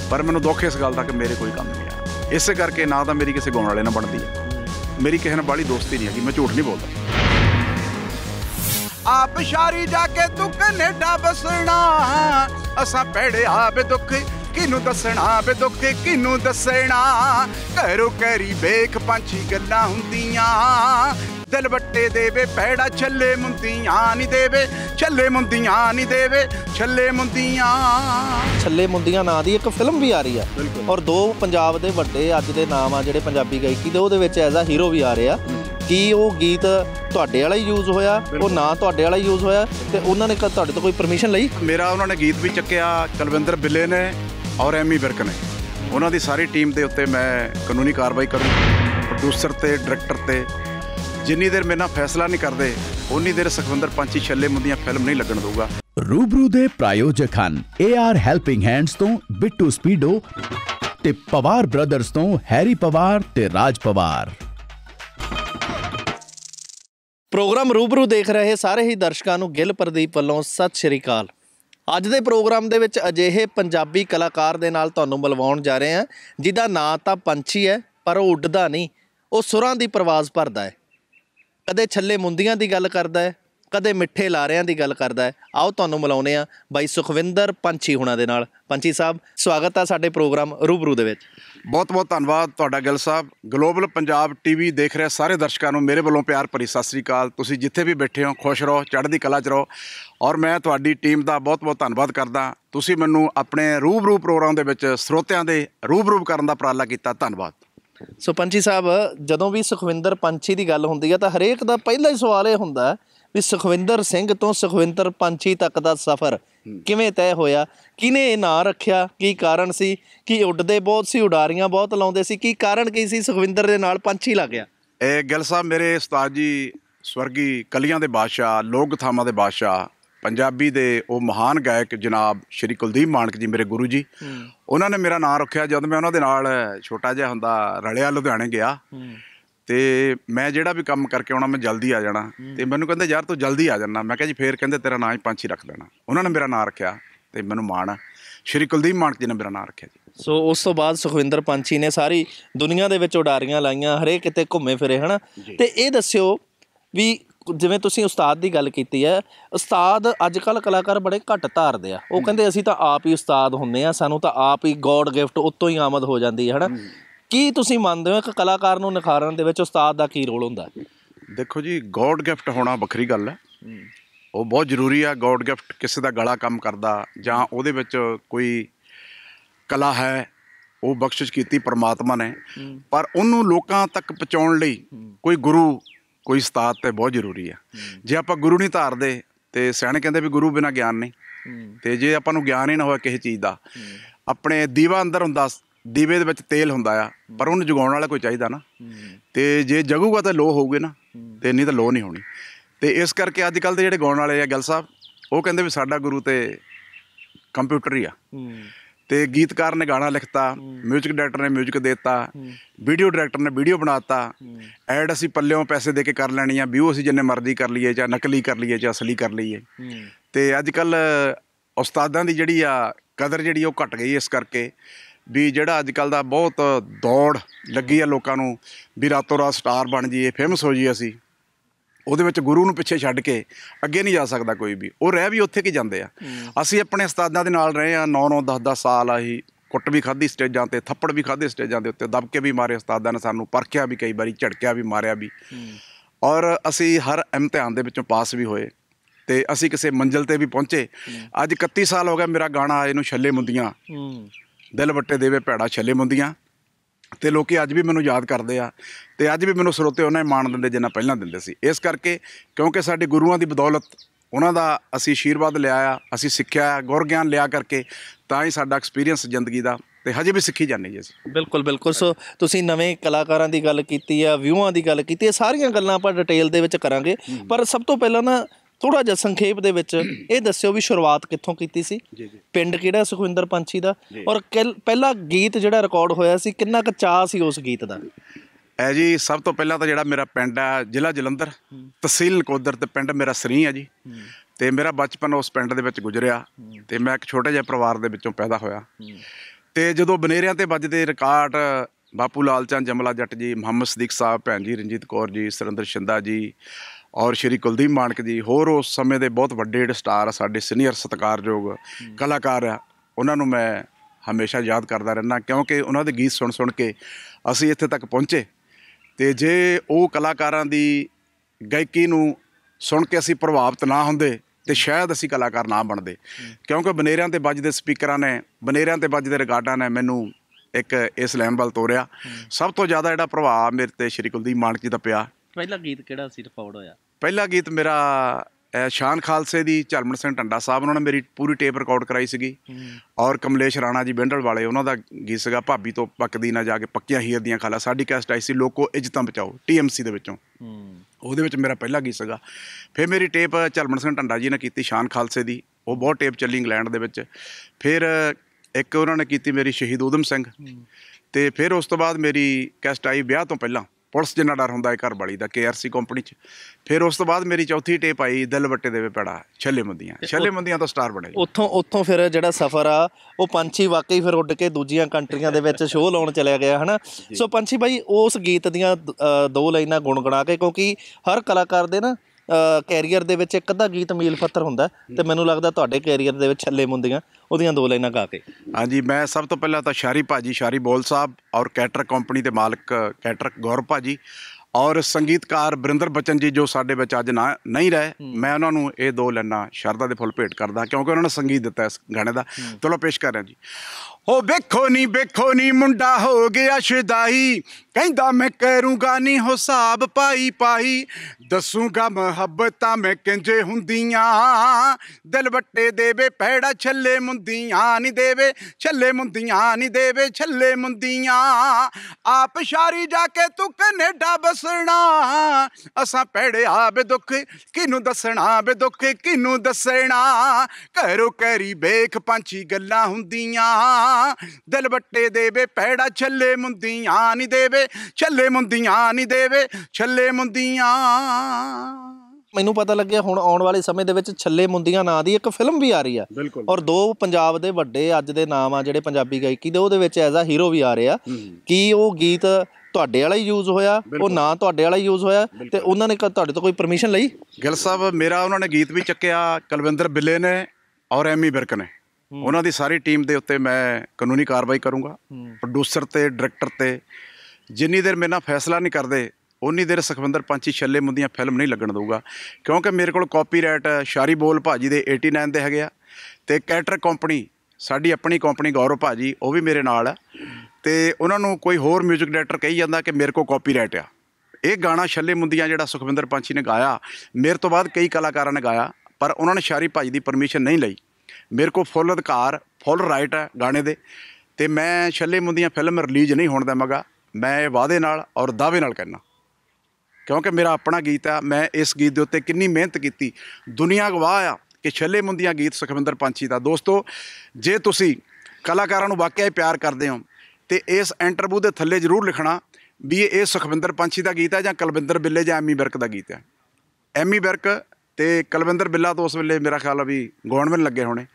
Speaker 2: ਪਰ ਮੈਨੂੰ ਦੁੱਖ ਇਸ ਗੱਲ ਦਾ ਕਿ ਮੇਰੇ ਕੋਈ ਕੰਮ ਨਹੀਂ ਆ ਇਸੇ ਕਰਕੇ ਨਾ ਤਾਂ ਮੇਰੀ ਕਿਸੇ ਗਾਉਣ ਵਾਲੇ ਨਾਲ ਬਣਦੀ ਹੈ ਮੇਰੀ ਕਿਸੇ ਨਾਲ ਬਾਲੀ ਦੋਸਤੀ ਨਹੀਂ ਹੈਗੀ ਮੈਂ ਝੂਠ ਨਹੀਂ ਬੋਲਦਾ ਆਪ ਸ਼ਾਰੀ ਜਾ ਕੇ ਦੁੱਖ ਕੈਨੇਡਾ ਬਸਣਾ ਅਸਾਂ ਪੜਿਆ ਬੇ ਦੁੱਖ ਕਿਨੂੰ ਦੱਸਣਾ ਬੇ ਦੁੱਖ ਕਿਨੂੰ ਦੱਸਣਾ ਘਰੋ ਕਰੀ ਵੇਖ ਪੰਛੀ ਗੱਲਾਂ ਹੁੰਦੀਆਂ ਦਿਲ ਬੱਟੇ ਦੇਵੇ ਪੈੜਾ ਛੱਲੇ ਮੁੰਦੀਆਂ ਨਹੀਂ ਦੇਵੇ ਛੱਲੇ ਮੁੰਦੀਆਂ ਨਹੀਂ ਦੇਵੇ ਛੱਲੇ ਮੁੰਦੀਆਂ
Speaker 1: ਛੱਲੇ ਮੁੰਦੀਆਂ ਨਾਂ ਦੀ ਇੱਕ ਫਿਲਮ ਵੀ ਆ ਰਹੀ ਆ ਔਰ ਦੋ ਪੰਜਾਬ ਦੇ ਵੱਡੇ ਅੱਜ ਦੇ ਨਾਮ ਆ ਜਿਹੜੇ ਪੰਜਾਬੀ ਗਾਇਕੀ ਦੇ ਉਹਦੇ ਵਿੱਚ ਐਜ਼ ਆ ਹੀਰੋ ਵੀ ਆ ਰਹੇ ਆ ਕੀ ਉਹ
Speaker 2: ਗੀਤ ਤੁਹਾਡੇ ਵਾਲਾ ਹੀ ਯੂਜ਼ ਹੋਇਆ ਉਹ ਨਾ ਤੁਹਾਡੇ ਵਾਲਾ ਯੂਜ਼ ਹੋਇਆ ਤੇ ਉਹਨਾਂ ਨੇ ਤੁਹਾਡੇ ਤੋਂ ਕੋਈ ਪਰਮਿਸ਼ਨ ਲਈ ਮੇਰਾ ਉਹਨਾਂ ਨੇ ਗੀਤ ਵੀ ਚੱਕਿਆ ਕਲਵਿੰਦਰ ਬਿੱਲੇ ਨੇ ਔਰ ਐਮੀ ਵਿਰਕ ਨੇ ਉਹਨਾਂ ਦੀ ਸਾਰੀ ਟੀਮ ਦੇ ਉੱਤੇ ਮੈਂ ਕਾਨੂੰਨੀ ਕਾਰਵਾਈ ਕਰੂੰ ਪ੍ਰੋਡਿਊਸਰ ਤੇ ਡਾਇਰੈਕਟਰ ਤੇ ਜਿੰਨੀ ਦੇਰ ਮੇਰੇ ਨਾਲ ਫੈਸਲਾ ਨਹੀਂ ਕਰਦੇ ਉਨੀ ਦੇਰ ਸੁਖਵਿੰਦਰ ਪੰਚੀ ਛੱਲੇ ਮੁੰਦੀਆਂ ਫਿਲਮ ਨਹੀਂ ਲੱਗਣ ਦਊਗਾ ਰੂਬਰੂ ਦੇ ਪ੍ਰਾਯੋਜਕ ਹਨ ਏਆਰ ਹੈਲਪਿੰਗ ਹੈਂਡਸ ਤੋਂ ਬਿੱਟੂ ਸਪੀਡੋ ਤੇ ਪਵਾਰ ਬ੍ਰਦਰਸ ਤੋਂ ਹੈਰੀ ਪਵਾਰ ਤੇ ਰਾਜ ਪਵਾਰ
Speaker 1: ਪ੍ਰੋਗਰਾਮ ਰੂਬਰੂ ਦੇਖ ਰਹੇ ਸਾਰੇ ਹੀ ਦਰਸ਼ਕਾਂ ਨੂੰ ਗਿੱਲ ਪ੍ਰਦੀਪ ਵੱਲੋਂ ਸਤਿ ਸ਼੍ਰੀ ਅਕਾਲ ਅੱਜ ਦੇ ਪ੍ਰੋਗਰਾਮ ਦੇ ਵਿੱਚ ਅਜਿਹੇ ਪੰਜਾਬੀ ਕਲਾਕਾਰ ਦੇ ਨਾਲ ਤੁਹਾਨੂੰ ਮਿਲਵਾਉਣ ਜਾ ਰਹੇ ਹਾਂ ਜਿਹਦਾ ਨਾਂ ਤਾਂ ਪੰਛੀ ਹੈ ਪਰ ਉਹ ਉੱਡਦਾ ਨਹੀਂ ਉਹ ਸੁਰਾਂ ਦੀ ਪਰਵਾਜ਼ ਭਰਦਾ ਹੈ ਕਦੇ ਛੱਲੇ ਮੁੰਦੀਆਂ ਦੀ ਗੱਲ ਕਰਦਾ ਹੈ ਕਦੇ ਮਿੱਠੇ ਲਾਰਿਆਂ ਦੀ ਗੱਲ ਕਰਦਾ ਹੈ ਆਓ ਤੁਹਾਨੂੰ ਮਿਲਾਉਨੇ ਆ ਬਾਈ ਸੁਖਵਿੰਦਰ ਪੰਛੀ ਹੁਣਾਂ ਦੇ ਨਾਲ ਪੰਛੀ ਸਾਹਿਬ ਸਵਾਗਤ ਆ ਸਾਡੇ ਪ੍ਰੋਗਰਾਮ ਰੂਬਰੂ ਦੇ ਵਿੱਚ
Speaker 2: ਬਹੁਤ ਬਹੁਤ ਧੰਨਵਾਦ ਤੁਹਾਡਾ ਗਿੱਲ ਸਾਹਿਬ ਗਲੋਬਲ ਪੰਜਾਬ ਟੀਵੀ ਦੇਖ ਰਹੇ ਸਾਰੇ ਦਰਸ਼ਕਾਂ ਨੂੰ ਮੇਰੇ ਵੱਲੋਂ ਪਿਆਰ ਭਰੀ ਸਤਿ ਸ੍ਰੀ ਅਕਾਲ ਤੁਸੀਂ ਜਿੱਥੇ ਵੀ ਬੈਠੇ ਹੋ ਖੁਸ਼ ਰਹੋ ਚੜ੍ਹਦੀ ਕਲਾ 'ਚ ਰਹੋ ਔਰ ਮੈਂ ਤੁਹਾਡੀ ਟੀਮ ਦਾ ਬਹੁਤ ਬਹੁਤ ਧੰਨਵਾਦ ਕਰਦਾ ਤੁਸੀਂ ਮੈਨੂੰ ਆਪਣੇ ਰੂਬਰੂ ਪ੍ਰੋਗਰਾਮ ਦੇ ਵਿੱਚ ਸਰੋਤਿਆਂ ਦੇ ਰੂਬਰੂ ਕਰਨ ਦਾ ਪ੍ਰਾਲਾ ਕੀਤਾ ਧੰਨਵਾਦ
Speaker 1: ਸੋ ਪੰਚੀ ਸਾਹਿਬ ਜਦੋਂ ਵੀ ਸੁਖਵਿੰਦਰ ਪੰਛੀ ਦੀ ਗੱਲ ਹੁੰਦੀ ਹੈ ਤਾਂ ਹਰੇਕ ਦਾ ਪਹਿਲਾ ਹੀ ਸਵਾਲ ਇਹ ਹੁੰਦਾ ਵੀ ਸੁਖਵਿੰਦਰ ਸਿੰਘ ਤੋਂ ਸੁਖਵਿੰਦਰ ਪੰਛੀ ਤੱਕ ਦਾ ਸਫ਼ਰ ਕਿਵੇਂ ਤੈਅ ਹੋਇਆ ਕਿਨੇ ਇਹ ਨਾਂ ਰੱਖਿਆ ਕੀ ਕਾਰਨ ਸੀ ਕਿ ਉੱਡਦੇ ਬਹੁਤ ਸੀ ਉਡਾਰੀਆਂ ਬਹੁਤ ਲਾਉਂਦੇ ਸੀ ਕੀ ਕਾਰਨ ਕੀ ਸੀ ਸੁਖਵਿੰਦਰ ਦੇ ਨਾਲ ਪੰਛੀ ਲੱਗ ਗਿਆ
Speaker 2: ਇਹ ਗੱਲ ਸਾਹਿਬ ਮੇਰੇ ਉਸਤਾਦ ਜੀ ਸਵਰਗੀ ਕਲੀਆਂ ਦੇ ਬਾਦਸ਼ਾਹ ਲੋਕ ਥਾਮਾਂ ਦੇ ਬਾਦਸ਼ਾਹ ਪੰਜਾਬੀ ਦੇ ਉਹ ਮਹਾਨ ਗਾਇਕ ਜਨਾਬ ਸ਼੍ਰੀ ਕੁਲਦੀਪ ਮਾਨਕ ਜੀ ਮੇਰੇ ਗੁਰੂ ਜੀ ਉਹਨਾਂ ਨੇ ਮੇਰਾ ਨਾਮ ਰੱਖਿਆ ਜਦ ਮੈਂ ਉਹਨਾਂ ਦੇ ਨਾਲ ਛੋਟਾ ਜਿਹਾ ਹੁੰਦਾ ਰਲਿਆ ਲੁਧਿਆਣੇ ਗਿਆ ਤੇ ਮੈਂ ਜਿਹੜਾ ਵੀ ਕੰਮ ਕਰਕੇ ਆਉਣਾ ਮੈਂ ਜਲਦੀ ਆ ਜਾਣਾ ਤੇ ਮੈਨੂੰ ਕਹਿੰਦੇ ਯਾਰ ਤੂੰ ਜਲਦੀ ਆ ਜਾਣਾ ਮੈਂ ਕਿਹਾ ਜੀ ਫੇਰ ਕਹਿੰਦੇ ਤੇਰਾ ਨਾਮ ਹੀ ਪੰਛੀ ਰੱਖ ਲੈਣਾ ਉਹਨਾਂ ਨੇ ਮੇਰਾ ਨਾਮ ਰੱਖਿਆ ਤੇ ਮੈਨੂੰ ਮਾਣ ਆ ਸ਼੍ਰੀ ਕੁਲਦੀਪ ਮਾਨਕ ਜੀ ਨੇ ਮੇਰਾ ਨਾਮ ਰੱਖਿਆ ਜੀ ਸੋ ਉਸ ਤੋਂ ਬਾਅਦ ਸੁਖਵਿੰਦਰ
Speaker 1: ਪੰਛੀ ਨੇ ਸਾਰੀ ਦੁਨੀਆ ਦੇ ਵਿੱਚ ਉਡਾਰੀਆਂ ਲਾਈਆਂ ਹਰੇਕ ਕਿਤੇ ਘੁੰਮੇ ਫਿਰੇ ਹਨ ਤੇ ਇਹ ਦੱਸਿਓ ਵੀ ਜਿਵੇਂ ਤੁਸੀਂ ਉਸਤਾਦ ਦੀ ਗੱਲ ਕੀਤੀ ਹੈ ਉਸਤਾਦ ਅੱਜ ਕੱਲ ਕਲਾਕਾਰ ਬੜੇ ਘੱਟ ਧਾਰਦੇ ਆ ਉਹ ਕਹਿੰਦੇ ਅਸੀਂ ਤਾਂ ਆਪ ਹੀ ਉਸਤਾਦ ਹੁੰਨੇ ਆ ਸਾਨੂੰ ਤਾਂ ਆਪ ਹੀ ਗੋਡ ਗਿਫਟ ਉਤੋਂ ਹੀ ਆਮਦ ਹੋ ਜਾਂਦੀ ਹੈ ਹਨਾ ਕੀ ਤੁਸੀਂ ਮੰਨਦੇ ਹੋ ਕਿ ਕਲਾਕਾਰ ਨੂੰ ਨਿਖਾਰਨ ਦੇ ਵਿੱਚ ਉਸਤਾਦ ਦਾ ਕੀ ਰੋਲ ਹੁੰਦਾ
Speaker 2: ਦੇਖੋ ਜੀ ਗੋਡ ਗਿਫਟ ਹੋਣਾ ਵੱਖਰੀ ਗੱਲ ਹੈ ਉਹ ਬਹੁਤ ਜ਼ਰੂਰੀ ਆ ਗੋਡ ਗਿਫਟ ਕਿਸੇ ਦਾ ਗਲਾ ਕੰਮ ਕਰਦਾ ਜਾਂ ਉਹਦੇ ਵਿੱਚ ਕੋਈ ਕਲਾ ਹੈ ਉਹ ਬਖਸ਼ਿਸ਼ ਕੀਤੀ ਪ੍ਰਮਾਤਮਾ ਨੇ ਪਰ ਉਹਨੂੰ ਲੋਕਾਂ ਤੱਕ ਪਹੁੰਚਾਉਣ ਲਈ ਕੋਈ ਗੁਰੂ ਕੋਈ ਉਸਤਾਦ ਤੇ ਬਹੁਤ ਜ਼ਰੂਰੀ ਆ ਜੇ ਆਪਾਂ ਗੁਰੂ ਨਹੀਂ ਧਾਰਦੇ ਤੇ ਸਿਆਣੇ ਕਹਿੰਦੇ ਵੀ ਗੁਰੂ ਬਿਨਾ ਗਿਆਨ ਨਹੀਂ ਤੇ ਜੇ ਆਪਾਂ ਨੂੰ ਗਿਆਨ ਹੀ ਨਾ ਹੋਇਆ ਕਿਸੇ ਚੀਜ਼ ਦਾ ਆਪਣੇ ਦੀਵਾ ਅੰਦਰ ਹੁੰਦਾ ਦੀਵੇ ਦੇ ਵਿੱਚ ਤੇਲ ਹੁੰਦਾ ਆ ਪਰ ਉਹਨੂੰ ਜਗਾਉਣ ਵਾਲਾ ਕੋਈ ਚਾਹੀਦਾ ਨਾ ਤੇ ਜੇ ਜਗੂਗਾ ਤਾਂ ਲੋ ਹੋਊਗੇ ਨਾ ਤੇ ਨਹੀਂ ਤਾਂ ਲੋ ਨਹੀਂ ਹੋਣੀ ਤੇ ਇਸ ਕਰਕੇ ਅੱਜ ਕੱਲ ਦੇ ਜਿਹੜੇ ਗਾਉਣ ਵਾਲੇ ਆ ਗੱਲ ਸਾਹਿਬ ਉਹ ਕਹਿੰਦੇ ਵੀ ਸਾਡਾ ਗੁਰੂ ਤੇ ਕੰਪਿਊਟਰ ਹੀ ਆ ਤੇ ਗੀਤਕਾਰ ਨੇ ਗਾਣਾ ਲਿਖਤਾ ਮਿਊਜ਼ਿਕ ਡਾਇਰੈਕਟਰ ਨੇ ਮਿਊਜ਼ਿਕ ਦਿੱਤਾ ਵੀਡੀਓ ਡਾਇਰੈਕਟਰ ਨੇ ਵੀਡੀਓ ਬਣਾਤਾ ਐਡ ਅਸੀਂ ਪੱਲਿਓਂ ਪੈਸੇ ਦੇ ਕੇ ਕਰ ਲੈਣੀ ਆ ਵੀਊ ਅਸੀਂ ਜਿੰਨੇ ਮਰਜ਼ੀ ਕਰ ਲਈਏ ਜਾਂ ਨਕਲੀ ਕਰ ਲਈਏ ਜਾਂ ਅਸਲੀ ਕਰ ਲਈਏ ਤੇ ਅੱਜ ਕੱਲ ਉਸਤਾਦਾਂ ਦੀ ਜਿਹੜੀ ਆ ਕਦਰ ਜਿਹੜੀ ਉਹ ਘਟ ਗਈ ਇਸ ਕਰਕੇ ਵੀ ਜਿਹੜਾ ਅੱਜ ਕੱਲ ਦਾ ਬਹੁਤ ਦੌੜ ਲੱਗੀ ਆ ਲੋਕਾਂ ਨੂੰ ਵੀ ਰਾਤੋਂ ਰਾਤ ਸਟਾਰ ਬਣ ਜਾਈਏ ਫੇਮਸ ਹੋ ਜਾਈਏ ਅਸੀਂ ਉਹਦੇ ਵਿੱਚ ਗੁਰੂ ਨੂੰ ਪਿੱਛੇ ਛੱਡ ਕੇ ਅੱਗੇ ਨਹੀਂ ਜਾ ਸਕਦਾ ਕੋਈ ਵੀ ਉਹ ਰਹਿ ਵੀ ਉੱਥੇ ਕੀ ਜਾਂਦੇ ਆ ਅਸੀਂ ਆਪਣੇ ਉਸਤਾਦਾਂ ਦੇ ਨਾਲ ਰਹੇ ਆ 9 9 10 10 ਸਾਲ ਆਹੀ ਕੁੱਟ ਵੀ ਖਾਧੀ ਸਟੇਜਾਂ ਤੇ ਥੱਪੜ ਵੀ ਖਾਧੇ ਸਟੇਜਾਂ ਦੇ ਉੱਤੇ ਦਬਕੇ ਵੀ ਮਾਰੇ ਉਸਤਾਦਾਂ ਨੇ ਸਾਨੂੰ ਪਰਖਿਆ ਵੀ ਕਈ ਵਾਰੀ ਝਟਕਿਆ ਵੀ ਮਾਰਿਆ ਵੀ ਔਰ ਅਸੀਂ ਹਰ ਇਮਤਿਹਾਨ ਦੇ ਵਿੱਚੋਂ ਪਾਸ ਵੀ ਹੋਏ ਤੇ ਅਸੀਂ ਕਿਸੇ ਮੰਜ਼ਲ ਤੇ ਵੀ ਪਹੁੰਚੇ ਅੱਜ 31 ਸਾਲ ਹੋ ਗਿਆ ਮੇਰਾ ਗਾਣਾ ਆਏ ਨੂੰ ਛੱਲੇ ਮੁੰਦੀਆਂ ਦਿਲ ਵੱਟੇ ਦੇਵੇ ਭੈੜਾ ਛੱਲੇ ਮੁੰਦੀਆਂ ਤੇ ਲੋਕੀ ਅੱਜ ਵੀ ਮੈਨੂੰ ਯਾਦ ਕਰਦੇ ਆ ਤੇ ਅੱਜ ਵੀ ਮੈਨੂੰ ਸਰੋਤੇ ਉਹਨਾਂ ਨੇ ਮਾਣ ਦਿੰਦੇ ਜਿੰਨਾ ਪਹਿਲਾਂ ਦਿੰਦੇ ਸੀ ਇਸ ਕਰਕੇ ਕਿਉਂਕਿ ਸਾਡੇ ਗੁਰੂਆਂ ਦੀ ਬਦੌਲਤ ਉਹਨਾਂ ਦਾ ਅਸੀਂ ਆਸ਼ੀਰਵਾਦ ਲਿਆ ਆ ਅਸੀਂ ਸਿੱਖਿਆ ਗੁਰ ਗਿਆਨ ਲਿਆ ਕਰਕੇ ਤਾਂ ਹੀ ਸਾਡਾ ਐਕਸਪੀਰੀਅੰਸ ਜ਼ਿੰਦਗੀ ਦਾ ਤੇ ਹਜੇ ਵੀ ਸਿੱਖੀ ਜਾਂਦੇ ਜੀ ਅਸੀਂ
Speaker 1: ਬਿਲਕੁਲ ਬਿਲਕੁਲ ਸੋ ਤੁਸੀਂ ਨਵੇਂ ਕਲਾਕਾਰਾਂ ਦੀ ਗੱਲ ਕੀਤੀ ਆ ਵਿਊਆਂ ਦੀ ਗੱਲ ਕੀਤੀ ਆ ਸਾਰੀਆਂ ਗੱਲਾਂ ਆਪਾਂ ਡਿਟੇਲ ਦੇ ਵਿੱਚ ਕਰਾਂਗੇ ਪਰ ਸਭ ਤੋਂ ਪਹਿਲਾਂ ਨਾ ਥੋੜਾ ਜਿਹਾ ਸੰਖੇਪ ਦੇ ਵਿੱਚ ਇਹ ਦੱਸਿਓ ਵੀ ਸ਼ੁਰੂਆਤ ਕਿੱਥੋਂ ਕੀਤੀ ਸੀ ਪਿੰਡ ਕਿਹੜਾ ਸੁਖਵਿੰਦਰ ਪੰਛੀ ਦਾ ਔਰ
Speaker 2: ਪਹਿਲਾ ਗੀਤ ਜਿਹੜਾ ਰਿਕਾਰਡ ਹੋਇਆ ਸੀ ਕਿੰਨਾ ਕੁ ਚਾਹ ਸੀ ਉਸ ਗੀਤ ਦਾ ਐ ਜੀ ਸਭ ਤੋਂ ਪਹਿਲਾਂ ਤਾਂ ਜਿਹੜਾ ਮੇਰਾ ਪਿੰਡ ਆ ਜ਼ਿਲ੍ਹਾ ਜਲੰਧਰ ਤਹਿਸੀਲ ਨਕੋਦਰ ਤੇ ਪਿੰਡ ਮੇਰਾ ਸਰੀ ਆ ਜੀ ਤੇ ਮੇਰਾ ਬਚਪਨ ਉਸ ਪਿੰਡ ਦੇ ਵਿੱਚ ਗੁਜ਼ਰਿਆ ਤੇ ਮੈਂ ਇੱਕ ਛੋਟੇ ਜਿਹੇ ਪਰਿਵਾਰ ਦੇ ਵਿੱਚੋਂ ਪੈਦਾ ਹੋਇਆ ਤੇ ਜਦੋਂ ਬਨੇਰਿਆਂ ਤੇ ਵੱਜਦੇ ਰਿਕਾਰਡ ਬਾਪੂ ਲਾਲ ਚੰਦ ਜਮਲਾ ਜੱਟ ਜੀ ਮੁਹੰਮਦ ਸਦੀਕ ਸਾਹਿਬ ਭੈਣ ਜੀ ਰਣਜੀਤ ਕੌਰ ਜੀ ਸਰਿੰਦਰ ਸ਼ਿੰਦਾ ਜੀ ਔਰ ਸ਼੍ਰੀ ਕੁਲਦੀਪ ਮਾਨਕ ਜੀ ਹੋਰ ਉਸ ਸਮੇਂ ਦੇ ਬਹੁਤ ਵੱਡੇ ਜਿਹੜੇ ਸਟਾਰ ਆ ਸਾਡੇ ਸੀਨੀਅਰ ਸਤਕਾਰਯੋਗ ਕਲਾਕਾਰ ਆ ਉਹਨਾਂ ਨੂੰ ਮੈਂ ਹਮੇਸ਼ਾ ਯਾਦ ਕਰਦਾ ਰਹਿਣਾ ਕਿਉਂਕਿ ਉਹਨਾਂ ਦੇ ਗੀਤ ਸੁਣ ਸੁਣ ਕੇ ਅਸੀਂ ਇੱਥੇ ਤੱਕ ਪਹੁੰਚੇ ਤੇ ਜੇ ਉਹ ਕਲਾਕਾਰਾਂ ਦੀ ਗਾਇਕੀ ਨੂੰ ਸੁਣ ਕੇ ਅਸੀਂ ਪ੍ਰਭਾਵਿਤ ਨਾ ਹੁੰਦੇ ਤੇ ਸ਼ਾਇਦ ਅਸੀਂ ਕਲਾਕਾਰ ਨਾ ਬਣਦੇ ਕਿਉਂਕਿ ਬਨੇਰਿਆਂ ਤੇ ਵੱਜਦੇ ਸਪੀਕਰਾਂ ਨੇ ਬਨੇਰਿਆਂ ਤੇ ਵੱਜਦੇ ਰਿਕਾਰਡਾਂ ਨੇ ਮੈਨੂੰ ਇੱਕ ਇਸ ਲੈਨ ਵੱਲ ਤੋਰਿਆ ਸਭ ਤੋਂ ਜ਼ਿਆਦਾ ਜਿਹੜਾ ਪ੍ਰਭਾਵ ਮੇਰੇ ਤੇ ਸ਼੍ਰੀ ਕੁਲਦੀਪ ਮਾਨਕ ਜੀ ਦਾ ਪਿਆ
Speaker 1: ਪਹਿਲਾ ਗੀਤ ਕਿਹੜਾ ਸੀ ਰਿਕਾਰਡ ਹੋਇਆ
Speaker 2: ਪਹਿਲਾ ਗੀਤ ਮੇਰਾ ਸ਼ਾਨ ਖਾਲਸੇ ਦੀ ਚਰਮਨ ਸਿੰਘ ਟੰਡਾ ਸਾਹਿਬ ਉਹਨਾਂ ਨੇ ਮੇਰੀ ਪੂਰੀ ਟੇਪ ਰਿਕਾਰਡ ਕਰਾਈ ਸੀਗੀ ਔਰ ਕਮਲੇਸ਼ ਰਾਣਾ ਜੀ ਬਿੰਡਲ ਵਾਲੇ ਉਹਨਾਂ ਦਾ ਗੀਤ ਸੀਗਾ ਭਾਬੀ ਤੋਂ ਪੱਕਦੀ ਨਾ ਜਾ ਕੇ ਪੱਕੀਆਂ ਹੀਰ ਦੀਆਂ ਖਾਲਾ ਸਾਡੀ ਕੈਸਟ ਆਈ ਸੀ ਲੋਕੋ ਇੱਜ਼ਤਾਂ ਬਚਾਓ ਟੀਐਮਸੀ ਦੇ ਵਿੱਚੋਂ ਉਹਦੇ ਵਿੱਚ ਮੇਰਾ ਪਹਿਲਾ ਗੀਤ ਸੀਗਾ ਫਿਰ ਮੇਰੀ ਟੇਪ ਚਰਮਨ ਸਿੰਘ ਟੰਡਾ ਜੀ ਨੇ ਕੀਤੀ ਸ਼ਾਨ ਖਾਲਸੇ ਦੀ ਉਹ ਬਹੁਤ ਟੇਪ ਚੱਲੀ ਇੰਗਲੈਂਡ ਦੇ ਵਿੱਚ ਫਿਰ ਇੱਕ ਉਹਨਾਂ ਨੇ ਕੀਤੀ ਮੇਰੀ ਸ਼ਹੀਦ ਉਦਮ ਸਿੰਘ ਤੇ ਫਿਰ ਉਸ ਤੋਂ ਬਾਅਦ ਮੇਰੀ ਕੈਸਟ ਆਈ ਵਿਆਹ ਤੋਂ ਪਹਿਲਾਂ ਪੁਲਿਸ ਜਿੰਨਾ ਡਰ ਹੁੰਦਾ ਹੈ ਘਰ ਵਾਲੀ ਦਾ ਕੇਆਰਸੀ ਕੰਪਨੀ 'ਚ ਫਿਰ ਉਸ ਤੋਂ ਬਾਅਦ ਮੇਰੀ ਚੌਥੀ ਟੇਪ ਆਈ ਦਿਲ ਵੱਟੇ ਦੇਵੇ ਪੜਾ ਛੱਲੇ ਮੰਦੀਆਂ ਛੱਲੇ ਮੰਦੀਆਂ ਤੋਂ ਸਟਾਰ ਬਣਿਆ
Speaker 1: ਉੱਥੋਂ ਉੱਥੋਂ ਫਿਰ ਜਿਹੜਾ ਸਫ਼ਰ ਆ ਉਹ ਪੰਛੀ ਵਾਕਈ ਫਿਰ ਉੱਡ ਕੇ ਦੂਜੀਆਂ ਕੰਟਰੀਆਂ ਦੇ ਵਿੱਚ ਸ਼ੋਅ ਲਾਉਣ ਚਲੇ ਗਿਆ ਹਨਾ ਸੋ ਪੰਛੀ ਬਾਈ ਉਸ ਗੀਤ ਦੀਆਂ ਦੋ ਲਾਈਨਾਂ ਗੁੰਗਣਾ ਕੇ ਕਿਉਂਕਿ ਹਰ ਕਲਾਕਾਰ ਦੇ ਨਾ ਕੈਰੀਅਰ ਦੇ ਵਿੱਚ ਇੱਕ ਅੱਧਾ ਗੀਤ ਮੀਲ ਪੱਥਰ ਹੁੰਦਾ ਤੇ ਮੈਨੂੰ ਲੱਗਦਾ ਤੁਹਾਡੇ ਕੈਰੀਅਰ ਦੇ
Speaker 2: ਵਿੱਚ ਛੱਲੇ ਮੁੰਦੀਆਂ ਉਹਦੀਆਂ ਦੋ ਲਾਈਨਾਂ ਗਾ ਕੇ ਹਾਂਜੀ ਮੈਂ ਸਭ ਤੋਂ ਪਹਿਲਾਂ ਤਾਂ ਸ਼ਾਰੀ ਭਾਜੀ ਸ਼ਾਰੀ ਬੋਲ ਸਾਹਿਬ ਔਰ ਕੈਟਰ ਕੰਪਨੀ ਦੇ ਮਾਲਕ ਕੈਟਰ ਗੌਰਵ ਭਾਜੀ ਔਰ ਸੰਗੀਤਕਾਰ ਬਰਿੰਦਰ ਬਚਨ ਜੀ ਜੋ ਸਾਡੇ ਵਿੱਚ ਅੱਜ ਨਾ ਨਹੀਂ ਰਹੇ ਮੈਂ ਉਹਨਾਂ ਨੂੰ ਇਹ ਦੋ ਲੈਣਾ ਸ਼ਰਦਾ ਦੇ ਫੁੱਲ ਭੇਟ ਕਰਦਾ ਕਿਉਂਕਿ ਉਹਨਾਂ ਨੇ ਸੰਗੀਤ ਦਿੱਤਾ ਇਸ ਗਾਣੇ ਦਾ ਚਲੋ ਪੇਸ਼ ਕਰ ਰਹੇ ਜੀ ਹੋ ਵੇਖੋ ਨਹੀਂ ਵੇਖੋ ਨਹੀਂ ਮੁੰਡਾ ਹੋ ਗਿਆ ਸ਼ਦਾਈ ਕਹਿੰਦਾ ਮੈਂ ਕਰੂੰਗਾ ਨਹੀਂ ਹਿਸਾਬ ਪਾਈ ਪਾਈ ਦੱਸੂਗਾ ਮੁਹੱਬਤਾਂ ਮੈਂ ਕਿੰਜੇ ਹੁੰਦੀਆਂ ਦਿਲ ਵੱਟੇ ਦੇਵੇ ਪੈੜਾ ਛੱਲੇ ਮੁੰਦੀਆਂ ਨਹੀਂ ਦੇਵੇ ਛੱਲੇ ਮੁੰਦੀਆਂ ਨਹੀਂ ਦੇਵੇ ਛੱਲੇ ਮੁੰਦੀਆਂ ਆਪ ਸ਼ਾਰੀ ਜਾ ਕੇ ਤੂੰ ਕੈਨੇਡਾ ਬਸਣਾ ਅਸਾਂ ਪੈੜਿਆ ਬੇ ਦੁੱਖ ਕਿਨੂੰ ਦੱਸਣਾ ਬੇ ਦੁੱਖ ਕਿਨੂੰ ਦੱਸਣਾ ਘਰੋ ਕਰੀ ਵੇਖ ਪੰਛੀ ਗੱਲਾਂ ਹੁੰਦੀਆਂ ਦਿਲਬੱਟੇ ਦੇਵੇ ਪੈੜਾ ਛੱਲੇ ਮੁੰਦੀਆਂ ਨਹੀਂ ਦੇਵੇ ਛੱਲੇ ਮੁੰਦੀਆਂ ਨਹੀਂ ਦੇਵੇ ਛੱਲੇ ਮੁੰਦੀਆਂ
Speaker 1: ਮੈਨੂੰ ਪਤਾ ਲੱਗਿਆ ਹੁਣ ਆਉਣ ਵਾਲੇ ਸਮੇਂ ਦੇ ਵਿੱਚ ਛੱਲੇ ਮੁੰਦੀਆਂ ਨਾਂ ਦੀ ਇੱਕ ਫਿਲਮ ਵੀ ਆ ਰਹੀ ਆ ਔਰ ਦੋ ਪੰਜਾਬ ਦੇ ਵੱਡੇ ਅੱਜ ਦੇ ਨਾਮ ਆ ਜਿਹੜੇ ਪੰਜਾਬੀ ਗਾਇਕੀ ਦੇ ਉਹਦੇ ਵਿੱਚ ਐਜ਼ ਆ ਹੀਰੋ ਵੀ ਆ ਰਹੇ ਆ
Speaker 2: ਕੀ ਉਹ ਗੀਤ ਤੁਹਾਡੇ ਵਾਲਾ ਹੀ ਯੂਜ਼ ਹੋਇਆ ਉਹ ਨਾਂ ਤੁਹਾਡੇ ਵਾਲਾ ਯੂਜ਼ ਹੋਇਆ ਤੇ ਉਹਨਾਂ ਨੇ ਤੁਹਾਡੇ ਤੋਂ ਕੋਈ ਪਰਮਿਸ਼ਨ ਲਈ ਗਿਲ ਸਾਹਿਬ ਮੇਰਾ ਉਹਨਾਂ ਨੇ ਗੀਤ ਵੀ ਚੱਕਿਆ ਕਲਵਿੰਦਰ ਬਿੱਲੇ ਨੇ ਔਰ ਐਮੀ ਬਿਰਕ ਨੇ ਉਹਨਾਂ ਦੀ ਸਾਰੀ ਟੀਮ ਦੇ ਉੱਤੇ ਮੈਂ ਕਾਨੂੰਨੀ ਕਾਰਵਾਈ ਕਰੂੰਗਾ ਪ੍ਰੋਡਿਊਸਰ ਤੇ ਡਾਇਰੈਕਟਰ ਤੇ ਜਿੰਨੀ ਦੇਰ ਮੇਰੇ ਨਾਲ ਫੈਸਲਾ ਨਹੀਂ ਕਰਦੇ ਉਨੀ ਦੇਰ ਸੁਖਵਿੰਦਰ ਪੰਚੀ ਛੱਲੇ ਮੁੰਦੀਆਂ ਫਿਲਮ ਨਹੀਂ ਲੱਗਣ ਦਊਗਾ ਕਿਉਂਕਿ ਮੇਰੇ ਕੋਲ ਕਾਪੀਰਾਈਟ ਸ਼ਾਰੀ ਬੋਲ ਭਾਜੀ ਦੇ 89 ਦੇ ਹੈਗੇ ਆ ਤੇ ਕੈਟਰ ਕੰਪਨੀ ਸਾਡੀ ਆਪਣੀ ਕੰਪਨੀ ਗੌਰਵ ਭਾਜੀ ਉਹ ਵੀ ਮੇਰੇ ਨਾਲ ਆ ਤੇ ਉਹਨਾਂ ਨੂੰ ਕੋਈ ਹੋਰ 뮤직 ਡਾਇਰੈਕਟਰ ਕਹੀ ਜਾਂਦਾ ਕਿ ਮੇਰੇ ਕੋਲ ਕਾਪੀਰਾਈਟ ਆ ਇਹ ਗਾਣਾ ਛੱਲੇ ਮੁੰਦੀਆਂ ਜਿਹੜਾ ਸੁਖਵਿੰਦਰ ਪੰਚੀ ਨੇ ਗਾਇਆ ਮੇਰੇ ਤੋਂ ਬਾਅਦ ਕਈ ਕਲਾਕਾਰਾਂ ਨੇ ਗਾਇਆ ਪਰ ਉਹਨਾਂ ਨੇ ਸ਼ਾਰੀ ਭਾਜੀ ਦੀ ਪਰਮਿਸ਼ਨ ਨਹੀਂ ਲਈ ਮੇਰੇ ਕੋਲ ਫੁੱਲ ਅਧਿਕਾਰ ਫੁੱਲ ਰਾਈਟ ਹੈ ਗਾਣੇ ਦੇ ਤੇ ਮੈਂ ਛੱਲੇ ਮੁੰਦੀਆਂ ਫਿਲਮ ਰਿਲੀਜ਼ ਨਹੀਂ ਹੋਣ ਦਾ ਮਗਾ ਮੈਂ ਇਹ ਵਾਅਦੇ ਨਾਲ ਔਰ ਦਾਅਵੇ ਨਾਲ ਕਹਿਣਾ ਕਿਉਂਕਿ ਮੇਰਾ ਆਪਣਾ ਗੀਤ ਆ ਮੈਂ ਇਸ ਗੀਤ ਦੇ ਉੱਤੇ ਕਿੰਨੀ ਮਿਹਨਤ ਕੀਤੀ ਦੁਨੀਆ ਗਵਾਹ ਆ ਕਿ ਛੱਲੇ ਮੁੰਦੀਆਂ ਗੀਤ ਸੁਖਵਿੰਦਰ ਪੰਛੀ ਦਾ ਦੋਸਤੋ ਜੇ ਤੁਸੀਂ ਕਲਾਕਾਰਾਂ ਨੂੰ ਵਾਕਿਆ ਹੀ ਪਿਆਰ ਕਰਦੇ ਹੋ ਤੇ ਇਸ ਇੰਟਰਵਿਊ ਦੇ ਥੱਲੇ ਜ਼ਰੂਰ ਲਿਖਣਾ ਵੀ ਇਹ ਸੁਖਵਿੰਦਰ ਪੰਛੀ ਦਾ ਗੀਤ ਆ ਜਾਂ ਕਲਵਿੰਦਰ ਬਿੱਲੇ ਜਾਂ ਐਮੀ ਵਿਰਕ ਦਾ ਗੀਤ ਆ ਐਮੀ ਵਿਰਕ ਤੇ ਕਲਵਿੰਦਰ ਬਿੱਲਾ ਤੋਂ ਉਸ ਵੇਲੇ ਮੇਰਾ ਖਿਆਲ ਆ ਵੀ ਗਵਰਨਮੈਂਟ ਲੱਗੇ ਹੋਣੇ